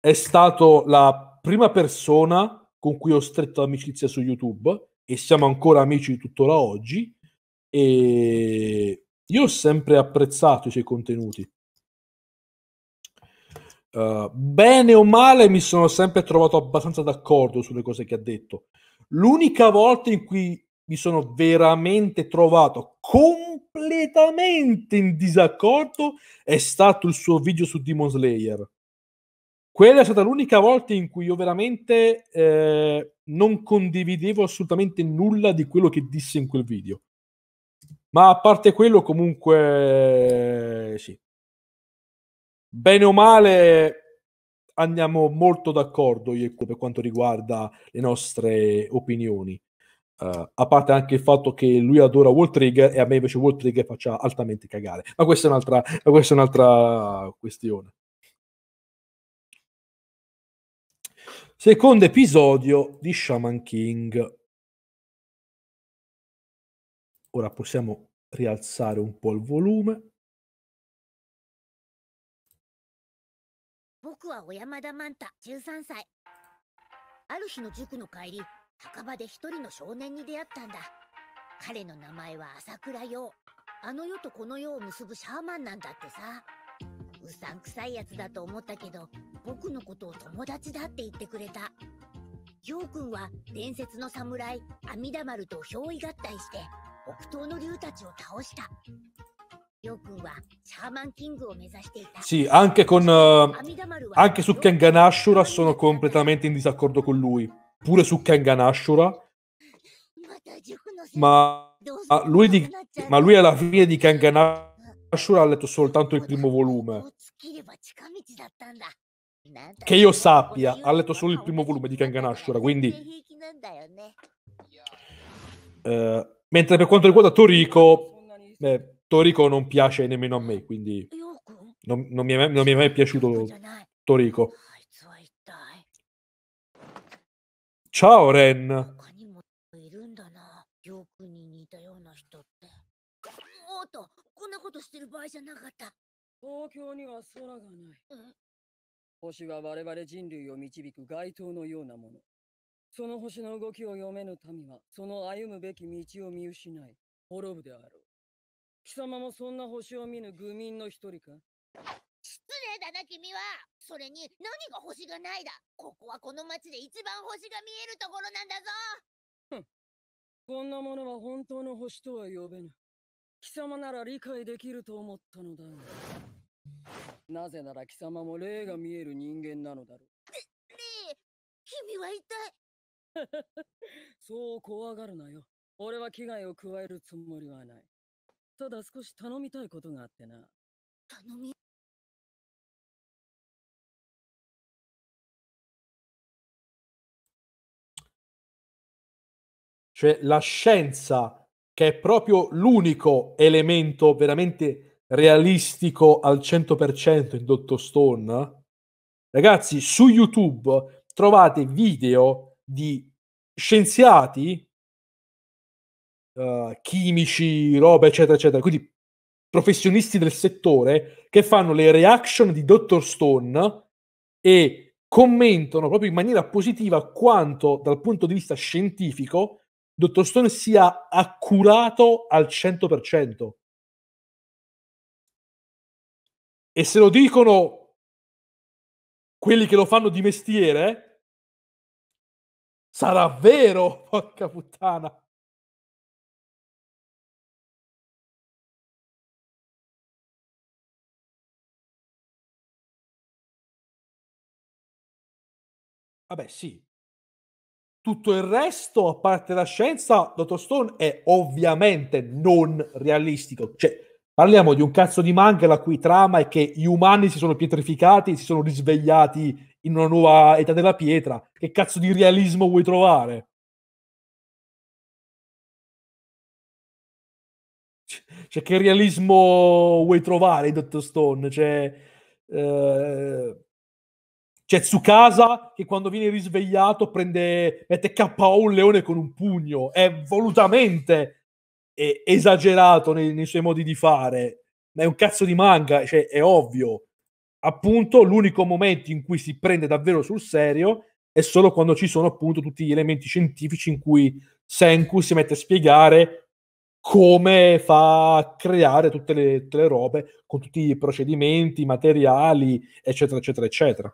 È stato la prima persona con cui ho stretto amicizia su YouTube e siamo ancora amici tuttora oggi. E io ho sempre apprezzato i suoi contenuti. Uh, bene o male, mi sono sempre trovato abbastanza d'accordo sulle cose che ha detto. L'unica volta in cui mi sono veramente trovato completamente in disaccordo è stato il suo video su Demon Slayer. Quella è stata l'unica volta in cui io veramente eh, non condividevo assolutamente nulla di quello che disse in quel video. Ma a parte quello, comunque, sì. Bene o male, andiamo molto d'accordo io per quanto riguarda le nostre opinioni. Uh, a parte anche il fatto che lui adora Wall Trigger e a me invece Wall Trigger faccia altamente cagare. Ma questa è un'altra, questa è un'altra questione. Secondo episodio di Shaman King. Ora possiamo rialzare un po' il volume. 僕は小山田マンタ13歳ある日の塾の帰り墓場で一人の少年に出会ったんだ。彼の名前は朝倉陽。あの世とこの世を結ぶシャーマンなんだってさ。うさんくさいやつだと思ったけど、僕のことを友達だって言ってくれた。陽君は伝説の侍、阿弥陀丸と憑依合体して、北東の竜たちを倒した。Sì, anche, con, uh, anche su Kengan Ashura sono completamente in disaccordo con lui. pure su Kengan Ashura, ma, ma, lui di, ma, lui alla fine di Kengan Ashura ha letto soltanto il primo volume. Oh, che io sappia, ha letto solo il primo volume di Kengan Ashura, quindi... Eh, mentre per quanto riguarda Toriko, eh, Toriko non piace nemmeno a me, quindi non, non, mi, è, non mi è mai piaciuto Toriko. Ciao Ren. こんなことしてる場合じゃなかった。東京には空がない。星は我々人類を導く街灯のようなもの。その星の動きを読めぬ民は、その歩むべき道を見失い、滅ぶであろう。貴様もそんな星を見ぬ愚民の一人か失礼だな、君はそれに何が星がないだここはこの町で一番星が見えるところなんだぞこんなものは本当の星とは呼べぬ貴様なら理解できると思ったのだが。なぜなら貴様も霊が見える人間なのだろう霊君は一体 そう怖がるなよ俺は危害を加えるつもりはないただ少し頼みたいことがあってな頼み Cioè la scienza, che è proprio l'unico elemento veramente realistico al 100% in Dottor Stone, ragazzi, su YouTube trovate video di scienziati, uh, chimici, roba, eccetera, eccetera, quindi professionisti del settore che fanno le reaction di Dottor Stone e commentano proprio in maniera positiva quanto dal punto di vista scientifico Dottor Stone sia accurato al 100%. E se lo dicono quelli che lo fanno di mestiere, sarà vero, porca puttana. Vabbè, sì, tutto il resto, a parte la scienza, Dottor Stone è ovviamente non realistico. Cioè, parliamo di un cazzo di manga la cui trama è che gli umani si sono pietrificati, si sono risvegliati in una nuova età della pietra. Che cazzo di realismo vuoi trovare? Cioè, cioè che realismo vuoi trovare, Dottor Stone? Cioè, eh, c'è cioè, Tsukasa che quando viene risvegliato prende, mette KO un leone con un pugno. È volutamente è eh, esagerato nei, nei, suoi modi di fare. Ma è un cazzo di manga, cioè, è ovvio. Appunto, l'unico momento in cui si prende davvero sul serio è solo quando ci sono appunto tutti gli elementi scientifici in cui Senku si mette a spiegare come fa a creare tutte le, tutte le robe con tutti i procedimenti, i materiali, eccetera, eccetera, eccetera.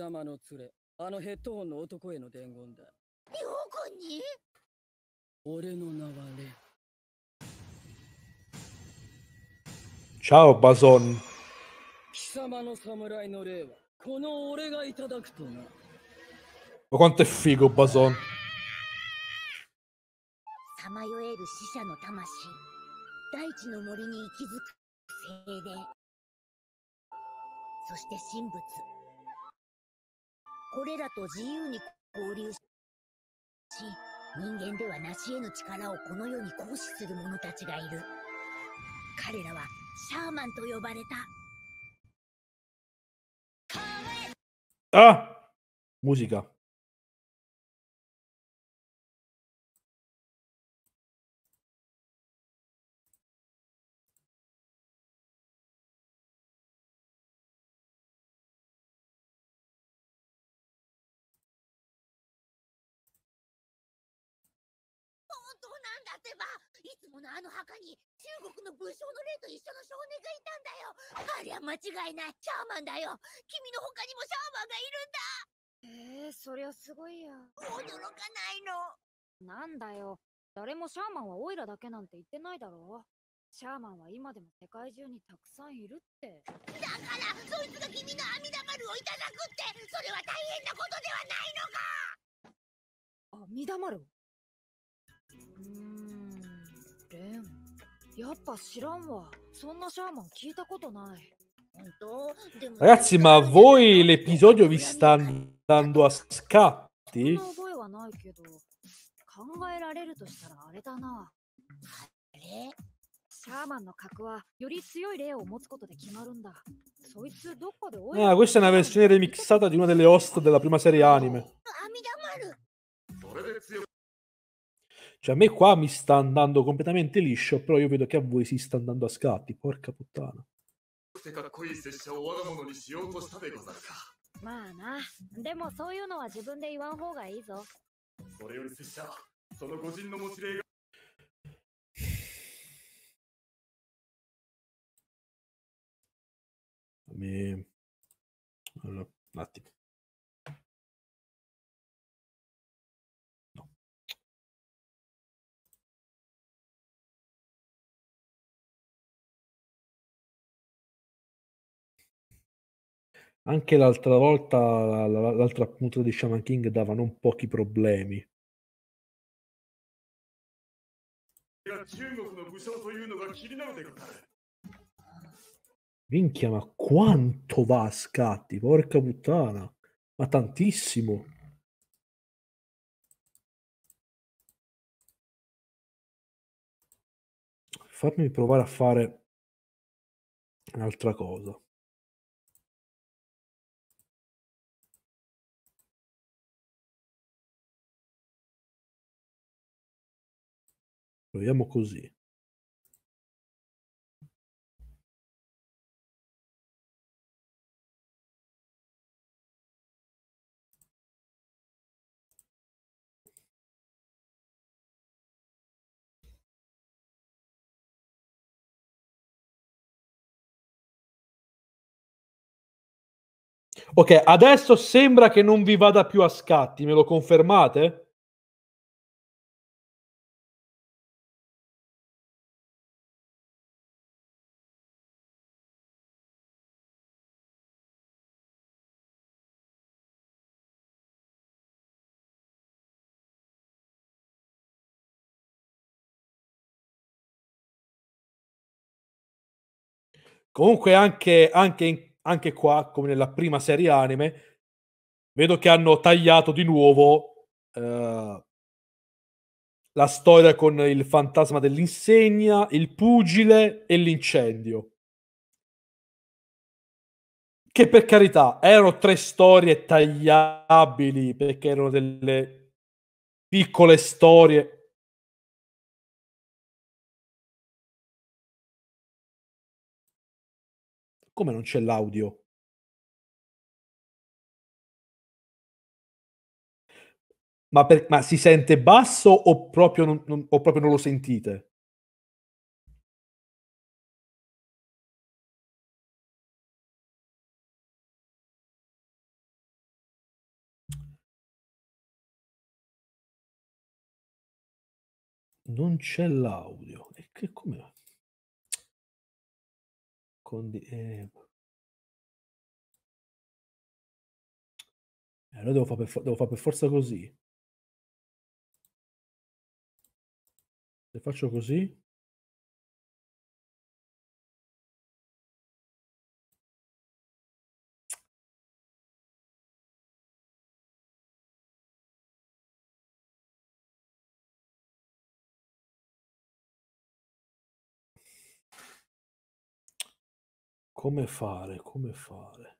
様の連れあのヘッドホンの男への伝言だに俺の名はレン貴様の侍の霊はこの俺がいただくとな。Ma q さまよえる死者の魂、大地の森に息づく精霊、そして神仏。これらと自由に交流し、人間ではなし得ぬ力をこの世に行使する者たちがいる。彼らはシャーマンと呼ばれた。あ m ú s だってばいつものあの墓に中国の武将の霊と一緒の少年がいたんだよありゃ間違いないシャーマンだよ君の他にもシャーマンがいるんだへえー、そりゃすごいや驚かないのなんだよ誰もシャーマンはオイラだけなんて言ってないだろシャーマンは今でも世界中にたくさんいるってだからそいつが君の阿弥陀丸をいただくってそれは大変なことではないのか阿弥陀丸うん ragazzi ma voi l'episodio vi sta andando a scatti? Ah, questa è una versione remixata di una delle host della prima serie anime. Cioè, a me qua mi sta andando completamente liscio, però io vedo che a voi si sta andando a scatti. Porca puttana. まあな、でもそういうのは自分で言わん方がいいぞ。それより拙者、その御人の持ち霊が。Me... un attimo. anche l'altra volta, l'altra appunto di Shaman King dava non pochi problemi. Minchia, ma quanto va a scatti, porca puttana, ma tantissimo. Fammi provare a fare un'altra cosa. Proviamo così. Ok, adesso sembra che non vi vada più a scatti, me lo confermate? Comunque anche, anche, anche qua, come nella prima serie anime, vedo che hanno tagliato di nuovo uh, la storia con il fantasma dell'insegna, il pugile e l'incendio. Che per carità erano tre storie tagliabili perché erano delle piccole storie Come non c'è l'audio? Ma, per, ma, si sente basso o proprio non, non, o proprio non lo sentite? Non c'è l'audio. E che come? Condi- eh. Boh. Eh, devo fare for- fa per forza così. Se faccio così, Come fare, come fare.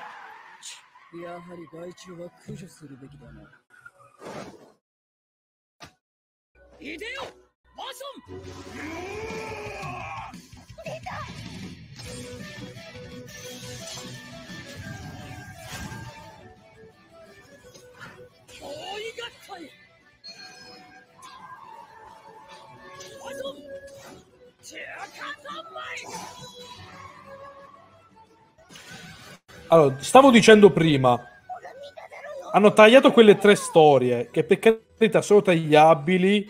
やはり害虫は駆除するべきだな。いでよマーシン出た脅威合体マーション中華三昧 Allora, stavo dicendo prima, hanno tagliato quelle tre storie che per carità sono tagliabili,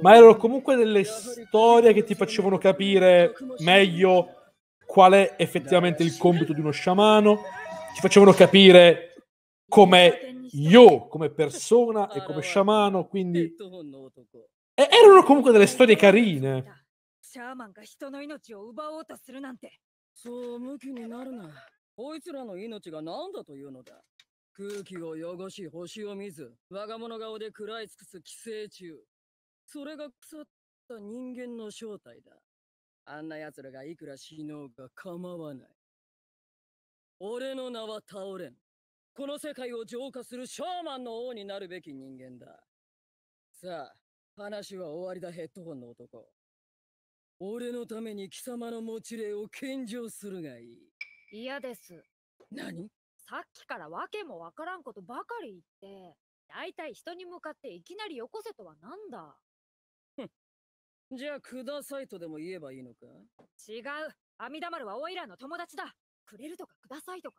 ma erano comunque delle storie che ti facevano capire meglio qual è effettivamente il compito di uno sciamano, ti facevano capire come io come persona e come sciamano, quindi erano comunque delle storie carine. そう向きになるな。こいつらの命が何だというのだ。空気を汚し星を見ず、我が物顔で食らい尽くす寄生虫。それが腐った人間の正体だ。あんな奴らがいくら死のうが構わない。俺の名は倒れん。この世界を浄化するシャーマンの王になるべき人間だ。さあ、話は終わりだヘッドホンの男。俺のために貴様の持ち霊を献上するがいい。嫌です。何さっきから訳もわからんことばかり言って、大体人に向かっていきなりよこせとはなんだ。じゃあくださいとでも言えばいいのか違う。阿弥陀丸はオイラの友達だ。くれるとかくださいとか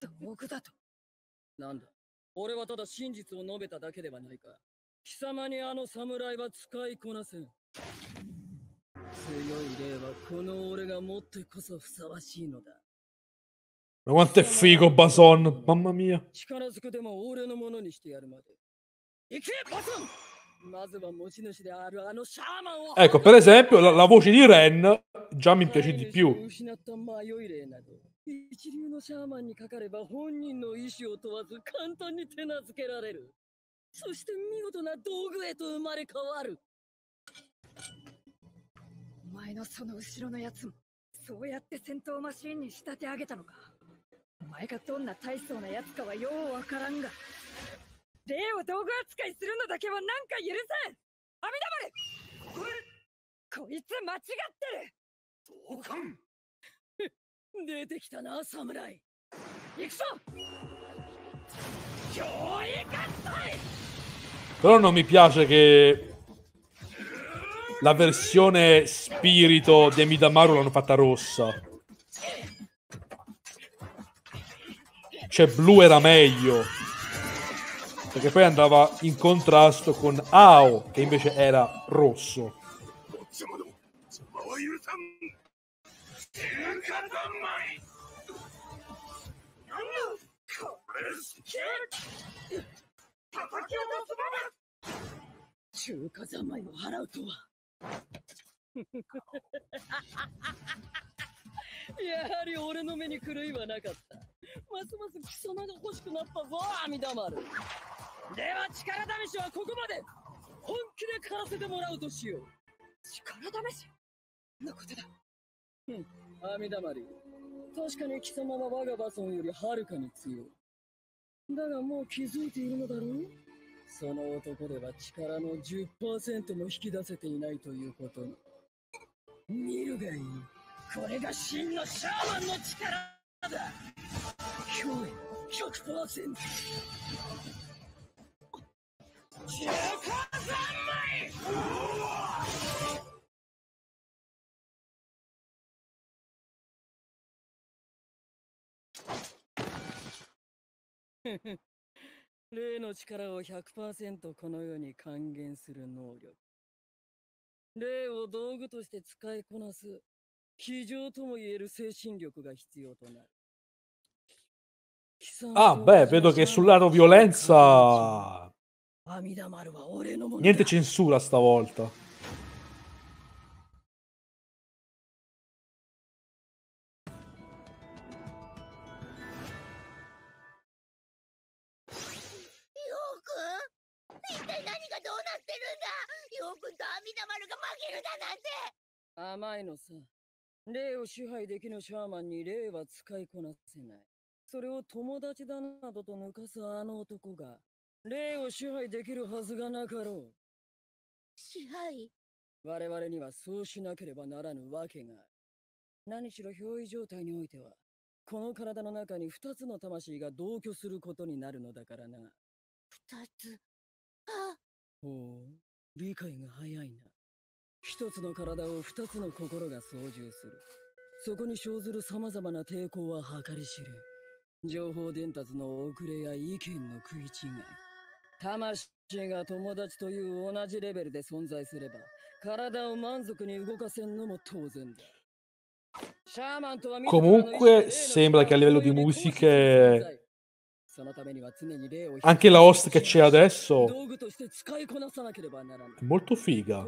道具だとなんだ俺はただ真実を述べただけではないか貴様にあの侍は使いこなせん強い霊はこの俺が持ってこそふさわしいのだ Ma a n t o è figo Bason, mamma mia. 力ずくでも俺のものにしてやるまで。行けバソンまずは持ち主であるあのシャーマンを Ecco, per esempio, la, la voce di Ren già mi piace di più. 失った迷い霊など一流のシャーマンにかかれば本人の意志を問わず簡単に手なずけられるそして見事な道具へと生まれ変わるお前のその後ろのやつもそうやって戦闘マシンに仕立て上げたのかお前がどんな大層なやつかはようわからんが霊を道具扱いするのだけはなんか許せん阿弥陀丸こいつ間違ってる同感 però non mi piace che la versione spirito di Amidamaru l'hanno fatta rossa cioè blu era meglio perché poi andava in contrasto con Ao che invece era rosso 中華三昧中華三昧を払うとはやはり俺の目に狂いはなかったますます貴様が欲しくなったぞ阿弥陀丸では力試しはここまで本気で勝らせてもらうとしよう力試しなことだふん、阿だまり。確かに貴様は我がバソンよりはるかに強い。だがもう気づいているのだろうその男では力の10%も引き出せていないということに。見るがいい。これが真のシャーマンの力だ脅威100%中華三昧霊の力を100%この世に還元する能力。霊を道具として使いこなす、非常ともいえる精神力が必要となる。Ah, beh, vedo che sulla non violenza niente censura stavolta. 甘いのさ。霊を支配できぬシャーマンに霊は使いこなせない。それを友達だなどと抜かすあの男が、霊を支配できるはずがなかろう。支配我々にはそうしなければならぬわけがある。何しろ憑依状態においては、この体の中に二つの魂が同居することになるのだからな。二つ。あほう、理解が早いな。一つの体を二つの心が操縦するそこに生ずる様々な抵抗は計り知れ情報伝達の遅れや意見の食い違い魂が友達という同じレベルで存在すれば体を満足に動かせんのも当然だ Comunque sembra che a livello di musiche Anche la host che c'è adesso è molto figa.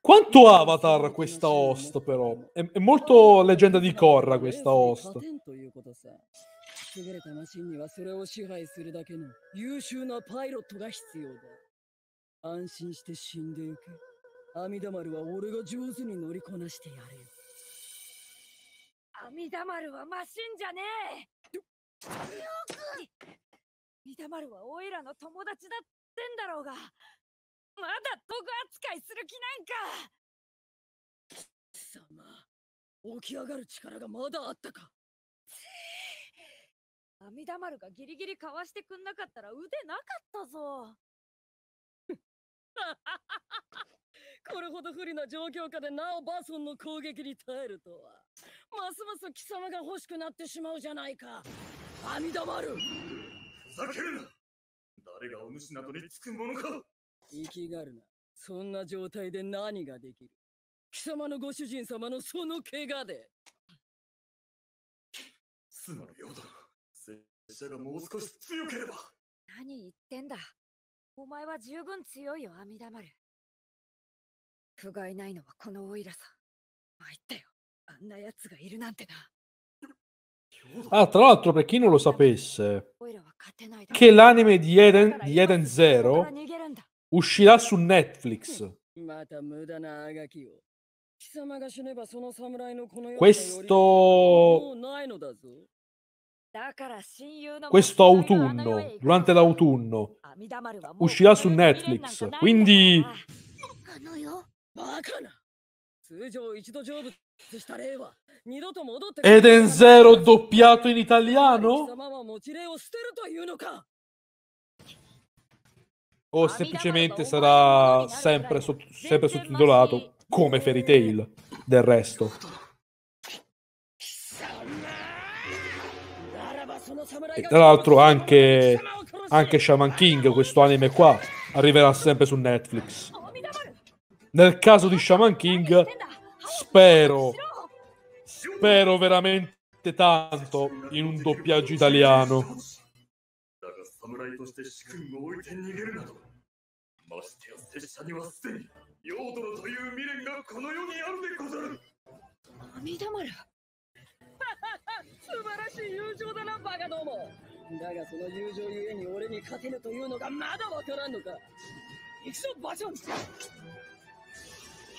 Quanto avatar questa host però? È, è molto leggenda di Korra questa host. 優れたマシンにはそれを支配するだけの優秀なパイロットが必要だ。安心して死んでいく。阿弥陀丸は俺が上手に乗りこなしてやるよ阿弥陀丸はマシンじゃねえよく阿弥陀丸はおいらの友達だってんだろうがまだ僕扱いする気なんか貴様起き上がる力がまだあったか阿弥陀丸がギリギリかわしてくんなかったら腕なかったぞ。これほど不利な状況下でなおバーソンの攻撃に耐えるとはますます貴様が欲しくなってしまうじゃないか阿弥陀丸ふざけるな誰がお主などにつくものか生きがるなそんな状態で何ができる貴様のご主人様のその怪我ですまようだ拙者がもう少し強ければ何言ってんだお前は十分強いよ阿弥陀丸不甲斐ないのはこのオイラさ参ったよあんなやつがいるなんてな Ah, tra l'altro, per chi non lo sapesse, che l'anime di Eden, di Eden Zero uscirà su Netflix. Hmm. Questo... Questo autunno, durante l'autunno, uscirà su Netflix. Quindi Eden doppiato in italiano? O semplicemente sarà sempre, sott- sempre sottotitolato come Fairy Tail del resto? E tra l'altro anche, anche Shaman King, questo anime qua, arriverà sempre su Netflix. Nel caso di Shaman King, spero, spero veramente tanto in un doppiaggio italiano.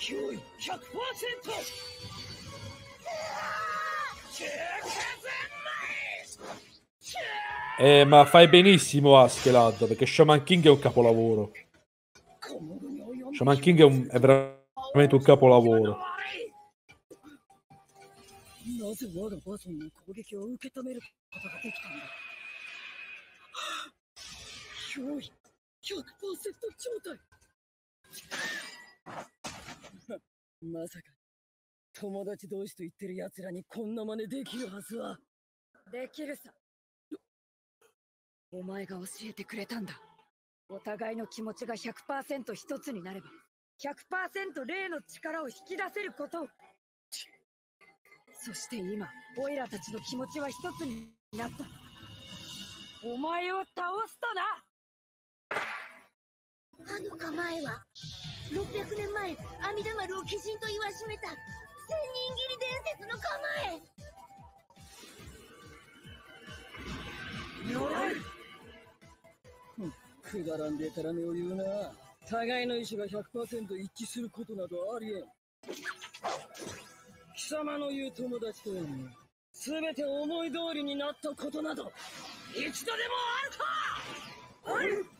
9 100%! Eh, ma fai benissimo Askelad, perché Shaman King è un capolavoro. Shaman King è, un, è veramente un capolavoro. まさか、友達同士と言ってる奴らにこんな真似できるはずは。できるさ。お前が教えてくれたんだ。お互いの気持ちが100%一つになれば、100%霊の力を引き出せること。そして今、オイラたちの気持ちは一つになった。お前を倒すとなあの構えは、600年前、阿弥陀丸を鬼人と言わしめた、千人斬り伝説の構えよいくだらんでたらめを言うな。互いの意志が100%一致することなどありえん。貴様の言う友達とはも、すべて思い通りになったことなど、一度でもあるかおい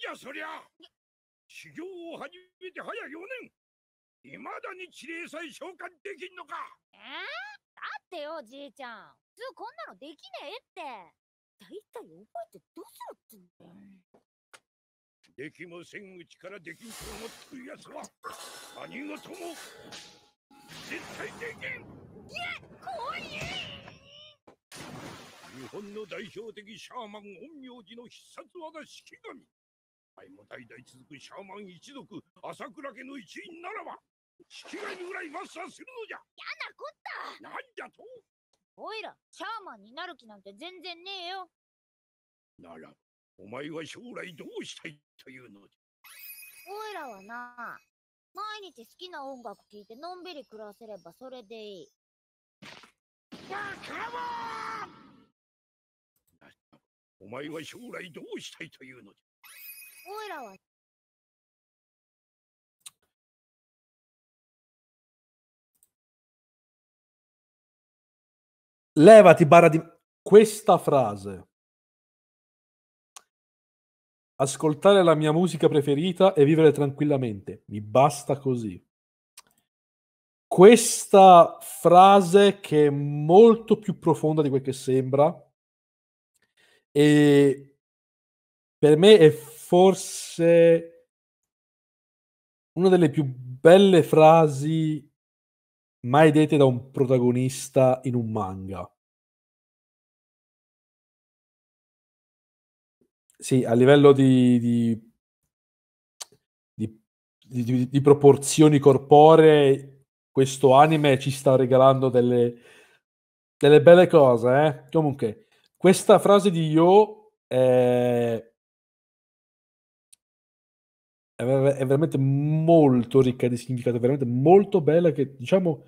じゃそりゃ修行を始めて早4年いまだに地霊さえ召喚できんのかえー、だってよじいちゃん普通こんなのできねえってだいたい覚えてどうするってんだできませんうちからできんと思ってるやつは何事も絶対できんいや怖い日本の代表的シャーマン陰陽師の必殺技式神前も代々続くシャーマン一族朝倉家の一員ならば引き金ぐらいマスターするのじゃやなこったなんじゃとおいらシャーマンになる気なんて全然ねえよならお前は将来どうしたいというのじゃおいらはな毎日好きな音楽聴いてのんびり暮らせればそれでいいバカお前は将来どうしたいというのじゃ uno Levati barra di... Questa frase. Ascoltare la mia musica preferita e vivere tranquillamente. Mi basta così. Questa frase che è molto più profonda di quel che sembra e per me è forse una delle più belle frasi mai dette da un protagonista in un manga. Sì, a livello di, di, di, di proporzioni corporee, questo anime ci sta regalando delle, delle belle cose. Eh? Comunque, questa frase di Yo è è, veramente molto ricca di significato, è veramente molto bella che diciamo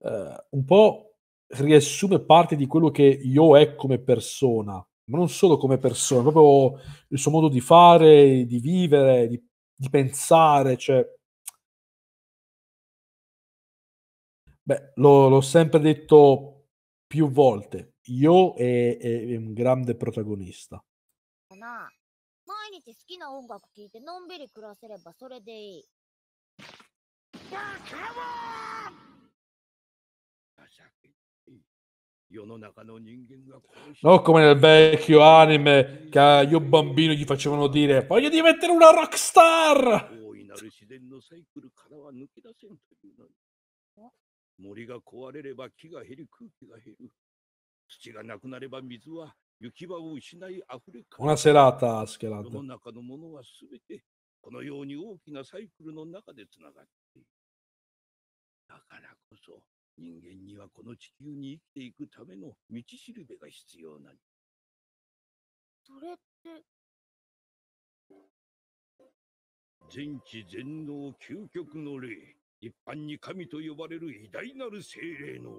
eh, un po' riassume parte di quello che io è come persona, ma non solo come persona, proprio il suo modo di fare, di vivere, di, di pensare, cioè Beh, lo, l'ho sempre detto più volte, io è, è, è un grande protagonista. No. 毎日好きな音楽聴いてのんびり暮らせればそれでいい。バカ Non come nel vecchio anime che io bambino gli facevano dire voglio diventare una rockstar! 森が壊れれば木が減り空気が減る土がなくなれば水は行き場を失いれ Buona serata, s e l a の中のものはすべてこのように大きなサイクルの中でつながっている。だからこそ人間にはこの地球に生きていくための道しるべが必要なの。それって全知全能究極の霊、一般に神と呼ばれる偉大なる精霊の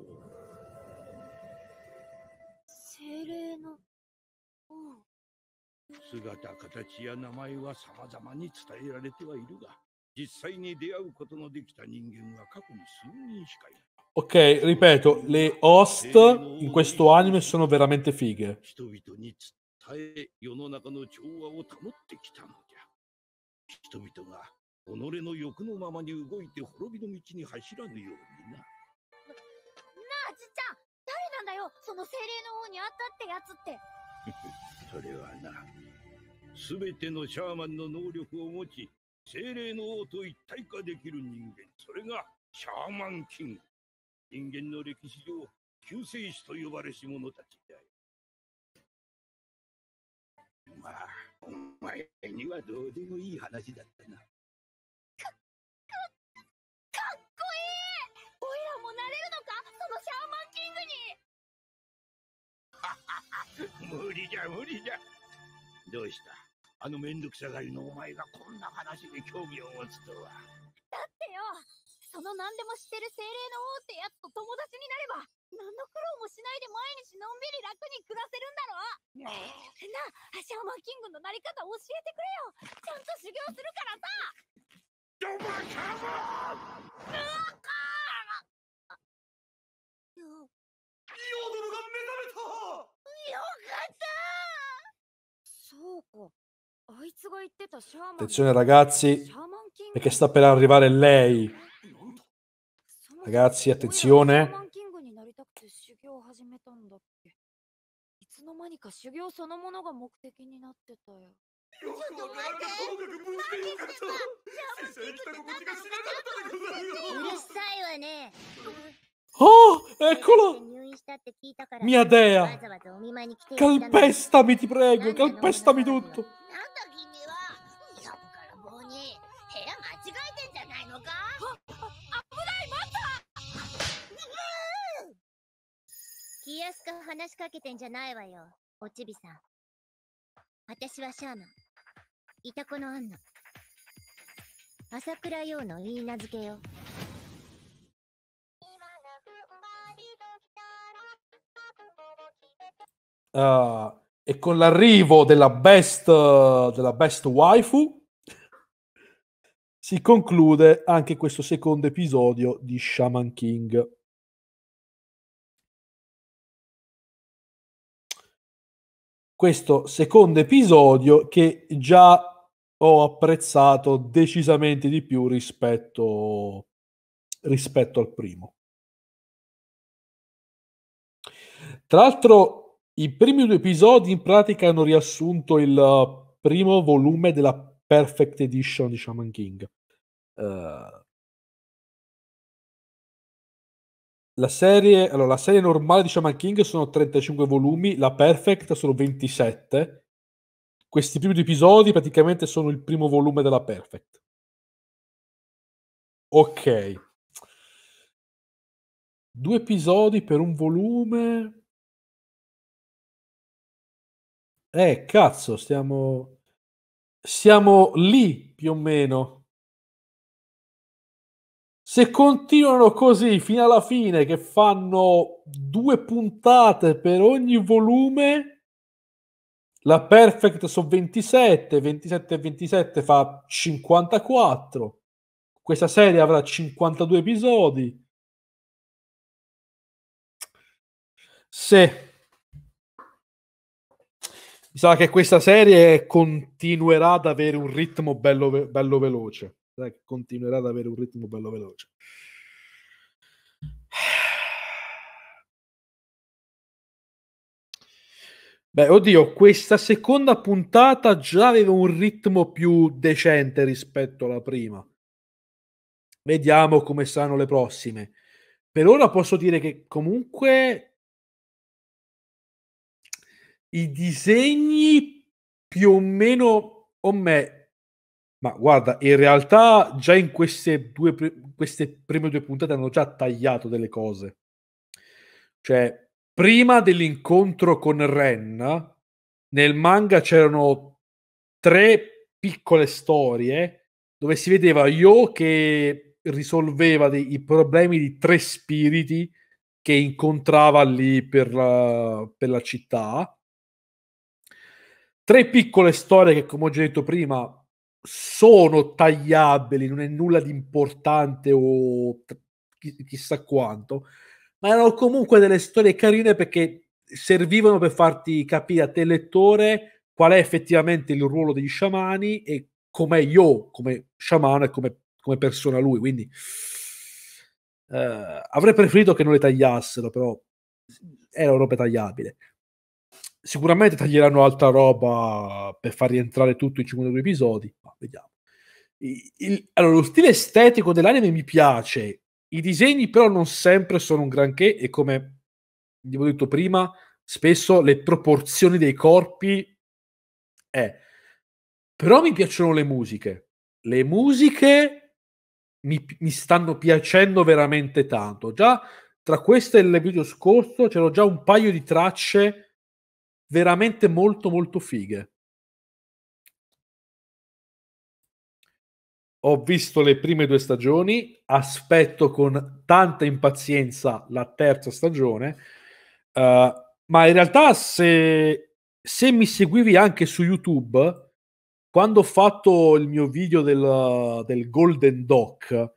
精霊の姿形や名前は様々に伝えられてはいるが実際に出会うことのできた人間は過去に数人しかいない Ok, ripeto, le host in questo anime sono veramente fighe. 人々が己の欲のままに動いて滅びの道に走らぬようにな。その精霊の王にあったってやつって それはな全てのシャーマンの能力を持ち精霊の王と一体化できる人間それがシャーマンキング人間の歴史上救世主と呼ばれし者たちであまあお前にはどうでもいい話だったな無理じゃ無理じゃどうしたあの面倒くさがりのお前がこんな話に興味を持つとはだってよその何でも知ってる精霊の王ってやつと友達になれば何の苦労もしないで毎日のんびり楽に暮らせるんだろう、なあシャーマンキングのなり方教えてくれよちゃんと修行するからさドバカモンヨードルが目覚めた Attenzione ragazzi, perché sta per arrivare lei. Ragazzi, attenzione. の間にか修行そのものが目的になってたよ。ちょっと待って何してた先生に来た心地がしなかったでござるようるさいわね Oh, eccolo! Mia dea! Calpestami, ti prego, calpestami tutto! Chi è che 話しかけてんじゃないわよ、おちびさん。私はシャーマン。いたこのアンナ。朝倉陽の言い名付けよ。Uh, e con l'arrivo della best, della best waifu si conclude anche questo secondo episodio di Shaman King. Questo secondo episodio che già ho apprezzato decisamente di più rispetto, rispetto al primo. Tra l'altro, i primi due episodi in pratica hanno riassunto il uh, primo volume della Perfect Edition di Shaman King. Uh, la, serie, allora, la serie normale di Shaman King sono 35 volumi, la Perfect sono 27. Questi primi due episodi praticamente sono il primo volume della Perfect. Ok. Due episodi per un volume eh, cazzo, stiamo... Siamo lì, più o meno. Se continuano così fino alla fine, che fanno due puntate per ogni volume, la Perfect sono 27, 27 e 27 fa 54. Questa serie avrà 52 episodi. Se mi sa che questa serie continuerà ad avere un ritmo bello, bello veloce. continuerà ad avere un ritmo bello veloce. Beh, oddio, questa seconda puntata già aveva un ritmo più decente rispetto alla prima. Vediamo come saranno le prossime. Per ora posso dire che comunque i disegni più o meno o me ma guarda, in realtà già in queste, due, queste prime due puntate hanno già tagliato delle cose. Cioè, prima dell'incontro con Ren, nel manga c'erano tre piccole storie dove si vedeva Yo che risolveva dei, i problemi di tre spiriti che incontrava lì per la, per la città Tre piccole storie che, come ho già detto prima, sono tagliabili, non è nulla di importante o chissà quanto, ma erano comunque delle storie carine perché servivano per farti capire a te lettore qual è effettivamente il ruolo degli sciamani e com'è io come sciamano e come, come persona lui. Quindi eh, avrei preferito che non le tagliassero, però era roba tagliabile sicuramente taglieranno altra roba per far rientrare tutto in 52 episodi, ma vediamo. Il, il, allora, lo stile estetico dell'anime mi piace, i disegni però non sempre sono un granché e come vi ho detto prima, spesso le proporzioni dei corpi eh. Però mi piacciono le musiche. Le musiche mi, mi stanno piacendo veramente tanto. Già tra questo e il video scorso c'erano già un paio di tracce veramente molto molto fighe. Ho visto le prime due stagioni, aspetto con tanta impazienza la terza stagione, uh, ma in realtà se, se, mi seguivi anche su YouTube, quando ho fatto il mio video del, del Golden Doc,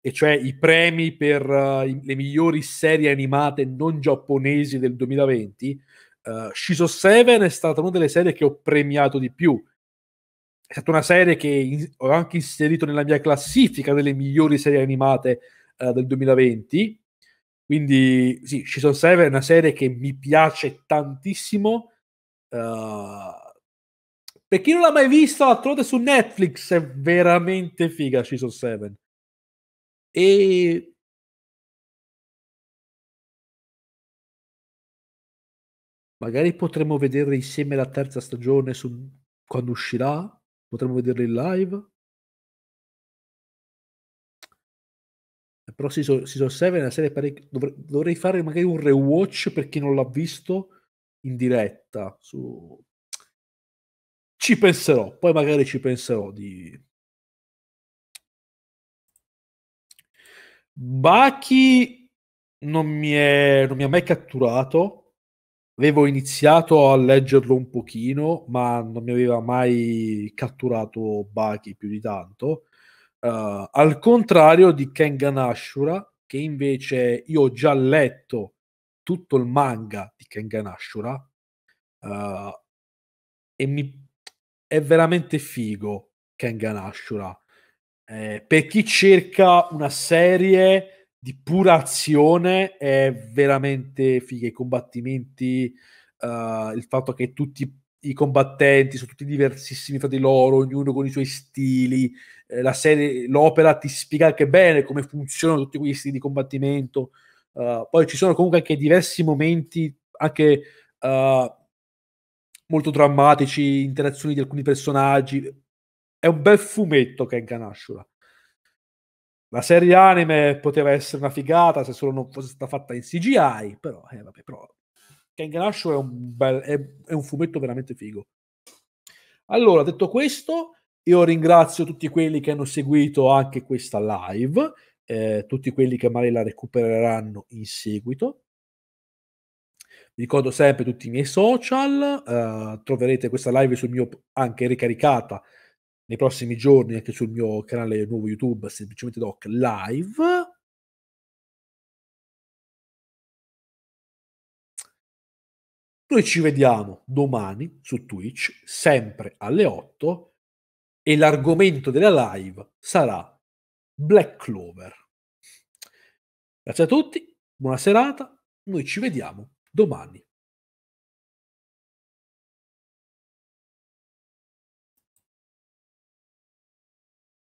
e cioè i premi per uh, le migliori serie animate non giapponesi del 2020, Uh, Shiso 7 è stata una delle serie che ho premiato di più. È stata una serie che in- ho anche inserito nella mia classifica delle migliori serie animate uh, del 2020. Quindi, sì, Shiso 7 è una serie che mi piace tantissimo. Uh, per chi non l'ha mai vista, la trovate su Netflix. È veramente figa. Season 7. E Magari potremmo vederli insieme la terza stagione su... quando uscirà. Potremmo vederla in live. Però Season, season 7 è una serie parecchio... Dovre... dovrei fare magari un rewatch per chi non l'ha visto in diretta. Su... Ci penserò, poi magari ci penserò di... Bachi non mi, è, non mi ha mai catturato avevo iniziato a leggerlo un pochino, ma non mi aveva mai catturato Baki più di tanto. Uh, al contrario di Kengan Ashura, che invece io ho già letto tutto il manga di Kengan Ashura uh, eh, e mi è veramente figo Kengan Ashura. Eh, per chi cerca una serie di pura azione è veramente figa. I combattimenti, uh, il fatto che tutti i combattenti sono tutti diversissimi fra di loro, ognuno con i suoi stili. Eh, la serie, l'opera ti spiega anche bene come funzionano tutti questi stili di combattimento. Uh, poi ci sono comunque anche diversi momenti, anche uh, molto drammatici, interazioni di alcuni personaggi. È un bel fumetto che è Ganasciula. La serie anime poteva essere una figata se solo non fosse stata fatta in CGI, però, eh, vabbè, però Kengan Asho è un, bel, è, è un fumetto veramente figo. Allora, detto questo, io ringrazio tutti quelli che hanno seguito anche questa live, eh, tutti quelli che magari la recupereranno in seguito. Vi ricordo sempre tutti i miei social, eh, troverete questa live sul mio anche ricaricata nei prossimi giorni anche sul mio canale nuovo YouTube, semplicemente doc live. Noi ci vediamo domani su Twitch, sempre alle 8, e l'argomento della live sarà Black Clover. Grazie a tutti, buona serata, noi ci vediamo domani.